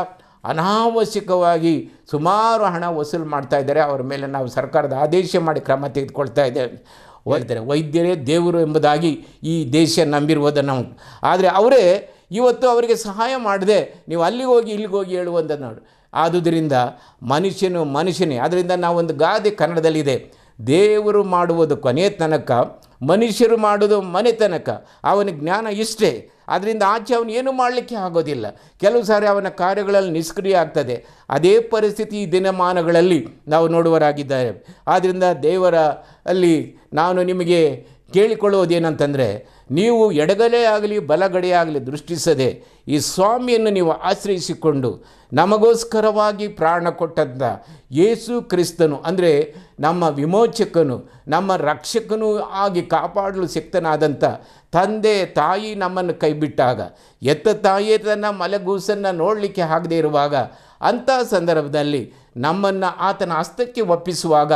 ಅನಾವಶ್ಯಕವಾಗಿ ಸುಮಾರು ಹಣ ವಸೂಲು ಮಾಡ್ತಾ ಇದ್ದಾರೆ ಅವರ ಮೇಲೆ ನಾವು ಸರ್ಕಾರದ ಆದೇಶ ಮಾಡಿ ಕ್ರಮ ತೆಗೆದುಕೊಳ್ತಾ ಇದ್ದೇವೆ ಹೋಗ್ತಾರೆ ವೈದ್ಯರೇ ದೇವರು ಎಂಬುದಾಗಿ ಈ ದೇಶ ನಂಬಿರುವುದನ್ನು ನಾವು ಆದರೆ ಅವರೇ ಇವತ್ತು ಅವರಿಗೆ ಸಹಾಯ ಮಾಡದೆ ನೀವು ಅಲ್ಲಿಗೆ ಹೋಗಿ ಇಲ್ಲಿಗೆ ಹೋಗಿ ಹೇಳುವಂಥ ನೋಡು ಆದುದರಿಂದ ಮನುಷ್ಯನು ಮನುಷ್ಯನೇ ಆದ್ದರಿಂದ ನಾವೊಂದು ಗಾದೆ ಕನ್ನಡದಲ್ಲಿದೆ ದೇವರು ಮಾಡುವುದು ಕೊನೆ ತನಕ ಮನುಷ್ಯರು ಮಾಡುವುದು ಮನೆ ತನಕ ಅವನ ಜ್ಞಾನ ಇಷ್ಟೇ ಅದರಿಂದ ಆಚೆ ಅವನು ಏನು ಮಾಡಲಿಕ್ಕೆ ಆಗೋದಿಲ್ಲ ಕೆಲವು ಸಾರಿ ಅವನ ಕಾರ್ಯಗಳಲ್ಲಿ ನಿಷ್ಕ್ರಿಯ ಆಗ್ತದೆ ಅದೇ ಪರಿಸ್ಥಿತಿ ದಿನಮಾನಗಳಲ್ಲಿ ನಾವು ನೋಡುವರಾಗಿದ್ದಾರೆ ಆದ್ದರಿಂದ ದೇವರ ಅಲ್ಲಿ ನಾನು ನಿಮಗೆ ಕೇಳಿಕೊಳ್ಳುವುದೇನಂತಂದರೆ ನೀವು ಎಡಗಲೇ ಆಗಲಿ ಬಲಗಡೆಯಾಗಲಿ ಆಗಲಿ ದೃಷ್ಟಿಸದೆ ಈ ಸ್ವಾಮಿಯನ್ನು ನೀವು ಆಶ್ರಯಿಸಿಕೊಂಡು ನಮಗೋಸ್ಕರವಾಗಿ ಪ್ರಾಣ ಕೊಟ್ಟಂಥ ಯೇಸು ಕ್ರಿಸ್ತನು ಅಂದರೆ ನಮ್ಮ ವಿಮೋಚಕನು ನಮ್ಮ ರಕ್ಷಕನೂ ಆಗಿ ಕಾಪಾಡಲು ಸಿಕ್ತನಾದಂಥ ತಂದೆ ತಾಯಿ ನಮ್ಮನ್ನು ಕೈಬಿಟ್ಟಾಗ ಎತ್ತ ತಾಯಿಯ ತನ್ನ ಮಲಗೂಸನ್ನು ನೋಡಲಿಕ್ಕೆ ಆಗದೆ ಇರುವಾಗ ಅಂಥ ಸಂದರ್ಭದಲ್ಲಿ ನಮ್ಮನ್ನು ಆತನ ಹಸ್ತಕ್ಕೆ ಒಪ್ಪಿಸುವಾಗ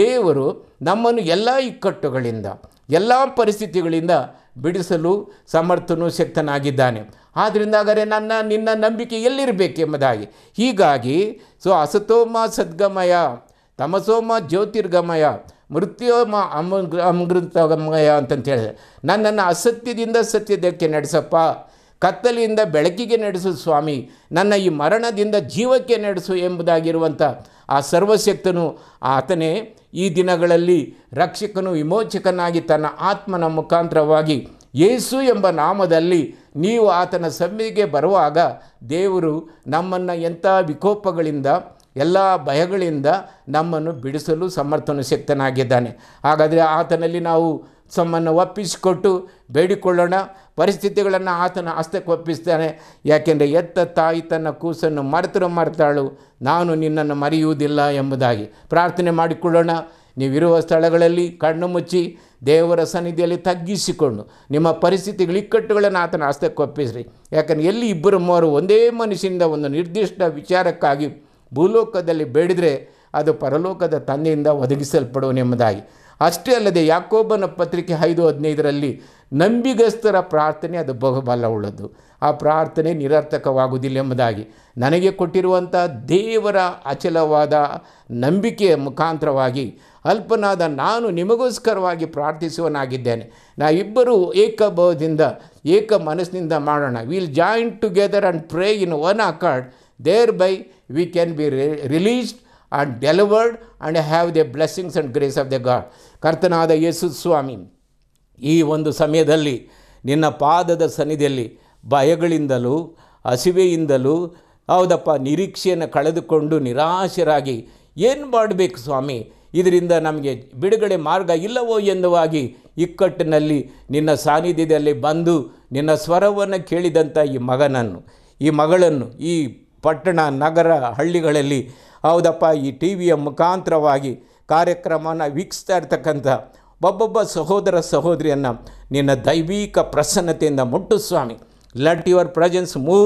ದೇವರು ನಮ್ಮನ್ನು ಎಲ್ಲ ಇಕ್ಕಟ್ಟುಗಳಿಂದ ಎಲ್ಲ ಪರಿಸ್ಥಿತಿಗಳಿಂದ ಬಿಡಿಸಲು ಸಮರ್ಥನು ಶಕ್ತನಾಗಿದ್ದಾನೆ ಆದ್ದರಿಂದ ನನ್ನ ನಿನ್ನ ನಂಬಿಕೆ ಎಲ್ಲಿರಬೇಕೆಂಬುದಾಗಿ ಹೀಗಾಗಿ ಸೊ ಅಸತೋಮ ಸದ್ಗಮಯ ತಮಸೋಮ ಜ್ಯೋತಿರ್ಗಮಯ ಮೃತ್ಯೋಮ ಅಮೃ ಅಮೃತಗಮಯ ಅಂತಂತ ಹೇಳಿದೆ ನನ್ನನ್ನು ಅಸತ್ಯದಿಂದ ಸತ್ಯದಕ್ಕೆ ನಡೆಸಪ್ಪ ಕತ್ತಲೆಯಿಂದ ಬೆಳಕಿಗೆ ನಡೆಸು ಸ್ವಾಮಿ ನನ್ನ ಈ ಮರಣದಿಂದ ಜೀವಕ್ಕೆ ನಡೆಸು ಎಂಬುದಾಗಿರುವಂಥ ಆ ಸರ್ವಶಕ್ತನು ಆತನೇ ಈ ದಿನಗಳಲ್ಲಿ ರಕ್ಷಕನು ವಿಮೋಚಕನಾಗಿ ತನ್ನ ಆತ್ಮನ ಮುಖಾಂತರವಾಗಿ ಯೇಸು ಎಂಬ ನಾಮದಲ್ಲಿ ನೀವು ಆತನ ಸಭೆಗೆ ಬರುವಾಗ ದೇವರು ನಮ್ಮನ್ನು ಎಂಥ ವಿಕೋಪಗಳಿಂದ ಎಲ್ಲ ಭಯಗಳಿಂದ ನಮ್ಮನ್ನು ಬಿಡಿಸಲು ಸಮರ್ಥನ ಶಕ್ತನಾಗಿದ್ದಾನೆ ಹಾಗಾದರೆ ಆತನಲ್ಲಿ ನಾವು ತಮ್ಮನ್ನು ಒಪ್ಪಿಸಿಕೊಟ್ಟು ಬೇಡಿಕೊಳ್ಳೋಣ ಪರಿಸ್ಥಿತಿಗಳನ್ನು ಆತನ ಹಸ್ತಕ್ಕೆ ಒಪ್ಪಿಸ್ತಾನೆ ಯಾಕೆಂದರೆ ಎತ್ತ ತಾಯಿ ತನ್ನ ಕೂಸನ್ನು ಮರೆತರು ಮರೆತಾಳು ನಾನು ನಿನ್ನನ್ನು ಮರೆಯುವುದಿಲ್ಲ ಎಂಬುದಾಗಿ ಪ್ರಾರ್ಥನೆ ಮಾಡಿಕೊಳ್ಳೋಣ ನೀವಿರುವ ಸ್ಥಳಗಳಲ್ಲಿ ಕಣ್ಣು ಮುಚ್ಚಿ ದೇವರ ಸನ್ನಿಧಿಯಲ್ಲಿ ತಗ್ಗಿಸಿಕೊಂಡು ನಿಮ್ಮ ಪರಿಸ್ಥಿತಿಗಳ ಇಕ್ಕಟ್ಟುಗಳನ್ನು ಆತನ ಹಸ್ತಕ್ಕೆ ಒಪ್ಪಿಸ್ರಿ ಯಾಕಂದರೆ ಎಲ್ಲಿ ಇಬ್ಬರು ಮೂವರು ಒಂದೇ ಮನುಷ್ಯನಿಂದ ಒಂದು ನಿರ್ದಿಷ್ಟ ವಿಚಾರಕ್ಕಾಗಿ ಭೂಲೋಕದಲ್ಲಿ ಬೇಡಿದರೆ ಅದು ಪರಲೋಕದ ತಂದೆಯಿಂದ ಒದಗಿಸಲ್ಪಡುವನೆಂಬುದಾಗಿ ಅಷ್ಟೇ ಅಲ್ಲದೆ ಯಾಕೋಬನ ಪತ್ರಿಕೆ ಐದು ಹದಿನೈದರಲ್ಲಿ ನಂಬಿಗಸ್ತರ ಪ್ರಾರ್ಥನೆ ಅದು ಬಹುಬಲವುಳ್ಳದ್ದು ಆ ಪ್ರಾರ್ಥನೆ ನಿರರ್ಥಕವಾಗುವುದಿಲ್ಲ ಎಂಬುದಾಗಿ ನನಗೆ ಕೊಟ್ಟಿರುವಂಥ ದೇವರ ಅಚಲವಾದ ನಂಬಿಕೆಯ ಮುಖಾಂತರವಾಗಿ ಅಲ್ಪನಾದ ನಾನು ನಿಮಗೋಸ್ಕರವಾಗಿ ಪ್ರಾರ್ಥಿಸುವನಾಗಿದ್ದೇನೆ ಇಬ್ಬರೂ ಏಕಭಾವದಿಂದ ಏಕ ಮನಸ್ಸಿನಿಂದ ಮಾಡೋಣ will join together and pray in one accord thereby we can be released and delivered and have the blessings and grace of the God ಕರ್ತನಾದ ಯೇಸು ಸ್ವಾಮಿ ಈ ಒಂದು ಸಮಯದಲ್ಲಿ ನಿನ್ನ ಪಾದದ ಸನ್ನಿಧಿಯಲ್ಲಿ ಭಯಗಳಿಂದಲೂ ಹಸಿವೆಯಿಂದಲೂ ಹೌದಪ್ಪ ನಿರೀಕ್ಷೆಯನ್ನು ಕಳೆದುಕೊಂಡು ನಿರಾಶರಾಗಿ ಏನು ಮಾಡಬೇಕು ಸ್ವಾಮಿ ಇದರಿಂದ ನಮಗೆ ಬಿಡುಗಡೆ ಮಾರ್ಗ ಇಲ್ಲವೋ ಎನ್ನುವಾಗಿ ಇಕ್ಕಟ್ಟಿನಲ್ಲಿ ನಿನ್ನ ಸಾನ್ನಿಧ್ಯದಲ್ಲಿ ಬಂದು ನಿನ್ನ ಸ್ವರವನ್ನು ಕೇಳಿದಂಥ ಈ ಮಗನನ್ನು ಈ ಮಗಳನ್ನು ಈ ಪಟ್ಟಣ ನಗರ ಹಳ್ಳಿಗಳಲ್ಲಿ ಹೌದಪ್ಪ ಈ ಟಿ ವಿಯ ಮುಖಾಂತರವಾಗಿ ಕಾರ್ಯಕ್ರಮನ ವೀಕ್ಷಿಸ್ತಾ ಇರ್ತಕ್ಕಂಥ ಒಬ್ಬೊಬ್ಬ ಸಹೋದರ ಸಹೋದರಿಯನ್ನು ನಿನ್ನ ದೈವಿಕ ಪ್ರಸನ್ನತೆಯಿಂದ ಮುಟ್ಟು ಸ್ವಾಮಿ let your presence move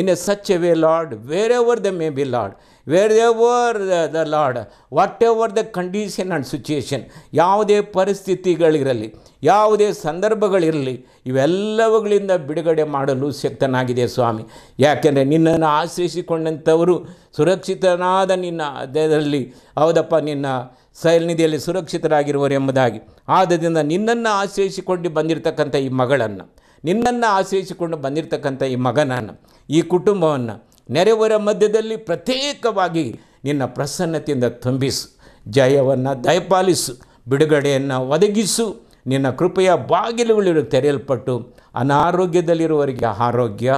a such a way Lord where wherever they may be, Lord where the Lord whatever the condition and situation ಯಾವುದೇ ಪರಿಸ್ಥಿತಿಗಳಿರಲಿ ಯಾವುದೇ ಸಂದರ್ಭಗಳಿರಲಿ ಇವೆಲ್ಲವುಗಳಿಂದ ಬಿಡುಗಡೆ ಮಾಡಲು ಶಕ್ತನಾಗಿದೆ ಸ್ವಾಮಿ ಯಾಕೆಂದರೆ ನಿನ್ನನ್ನು ಆಶ್ರಯಿಸಿಕೊಂಡಂಥವರು ಸುರಕ್ಷಿತನಾದ ನಿನ್ನ ಅದರಲ್ಲಿ ಹೌದಪ್ಪ ನಿನ್ನ ಸನ್ನಿಧಿಯಲ್ಲಿ ಸುರಕ್ಷಿತರಾಗಿರುವರು ಎಂಬುದಾಗಿ ಆದ್ದರಿಂದ ನಿನ್ನನ್ನು ಆಶ್ರಯಿಸಿಕೊಂಡು ಬಂದಿರತಕ್ಕಂಥ ಈ ಮಗಳನ್ನು ನಿನ್ನನ್ನು ಆಶ್ರಯಿಸಿಕೊಂಡು ಬಂದಿರತಕ್ಕಂಥ ಈ ಮಗನನ್ನು ಈ ಕುಟುಂಬವನ್ನು ನೆರೆಯವರ ಮಧ್ಯದಲ್ಲಿ ಪ್ರತ್ಯೇಕವಾಗಿ ನಿನ್ನ ಪ್ರಸನ್ನತೆಯಿಂದ ತುಂಬಿಸು ಜಯವನ್ನು ದಯಪಾಲಿಸು ಬಿಡುಗಡೆಯನ್ನು ಒದಗಿಸು ನಿನ್ನ ಕೃಪೆಯ ಬಾಗಿಲುಗಳು ತೆರೆಯಲ್ಪಟ್ಟು ಅನಾರೋಗ್ಯದಲ್ಲಿರುವವರಿಗೆ ಆರೋಗ್ಯ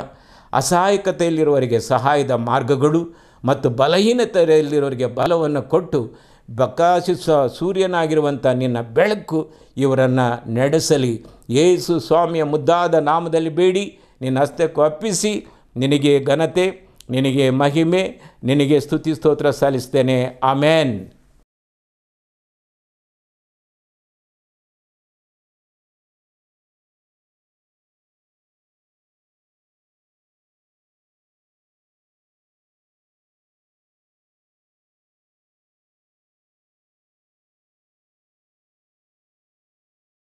ಅಸಹಾಯಕತೆಯಲ್ಲಿರುವವರಿಗೆ ಸಹಾಯದ ಮಾರ್ಗಗಳು ಮತ್ತು ಬಲಹೀನತೆಯಲ್ಲಿರುವವರಿಗೆ ಬಲವನ್ನು ಕೊಟ್ಟು ಬಕಾಸಿಸುವ ಸೂರ್ಯನಾಗಿರುವಂಥ ನಿನ್ನ ಬೆಳಕು ಇವರನ್ನು ನಡೆಸಲಿ ಯೇಸು ಸ್ವಾಮಿಯ ಮುದ್ದಾದ ನಾಮದಲ್ಲಿ ಬೇಡಿ ನಿನ್ನ ಹಸ್ತಕ್ಕೂ ಅಪ್ಪಿಸಿ ನಿನಗೆ ಘನತೆ ನಿನಗೆ ಮಹಿಮೆ ನಿನಗೆ ಸ್ತುತಿ ಸ್ತೋತ್ರ ಸಲ್ಲಿಸ್ತೇನೆ ಆಮೇನ್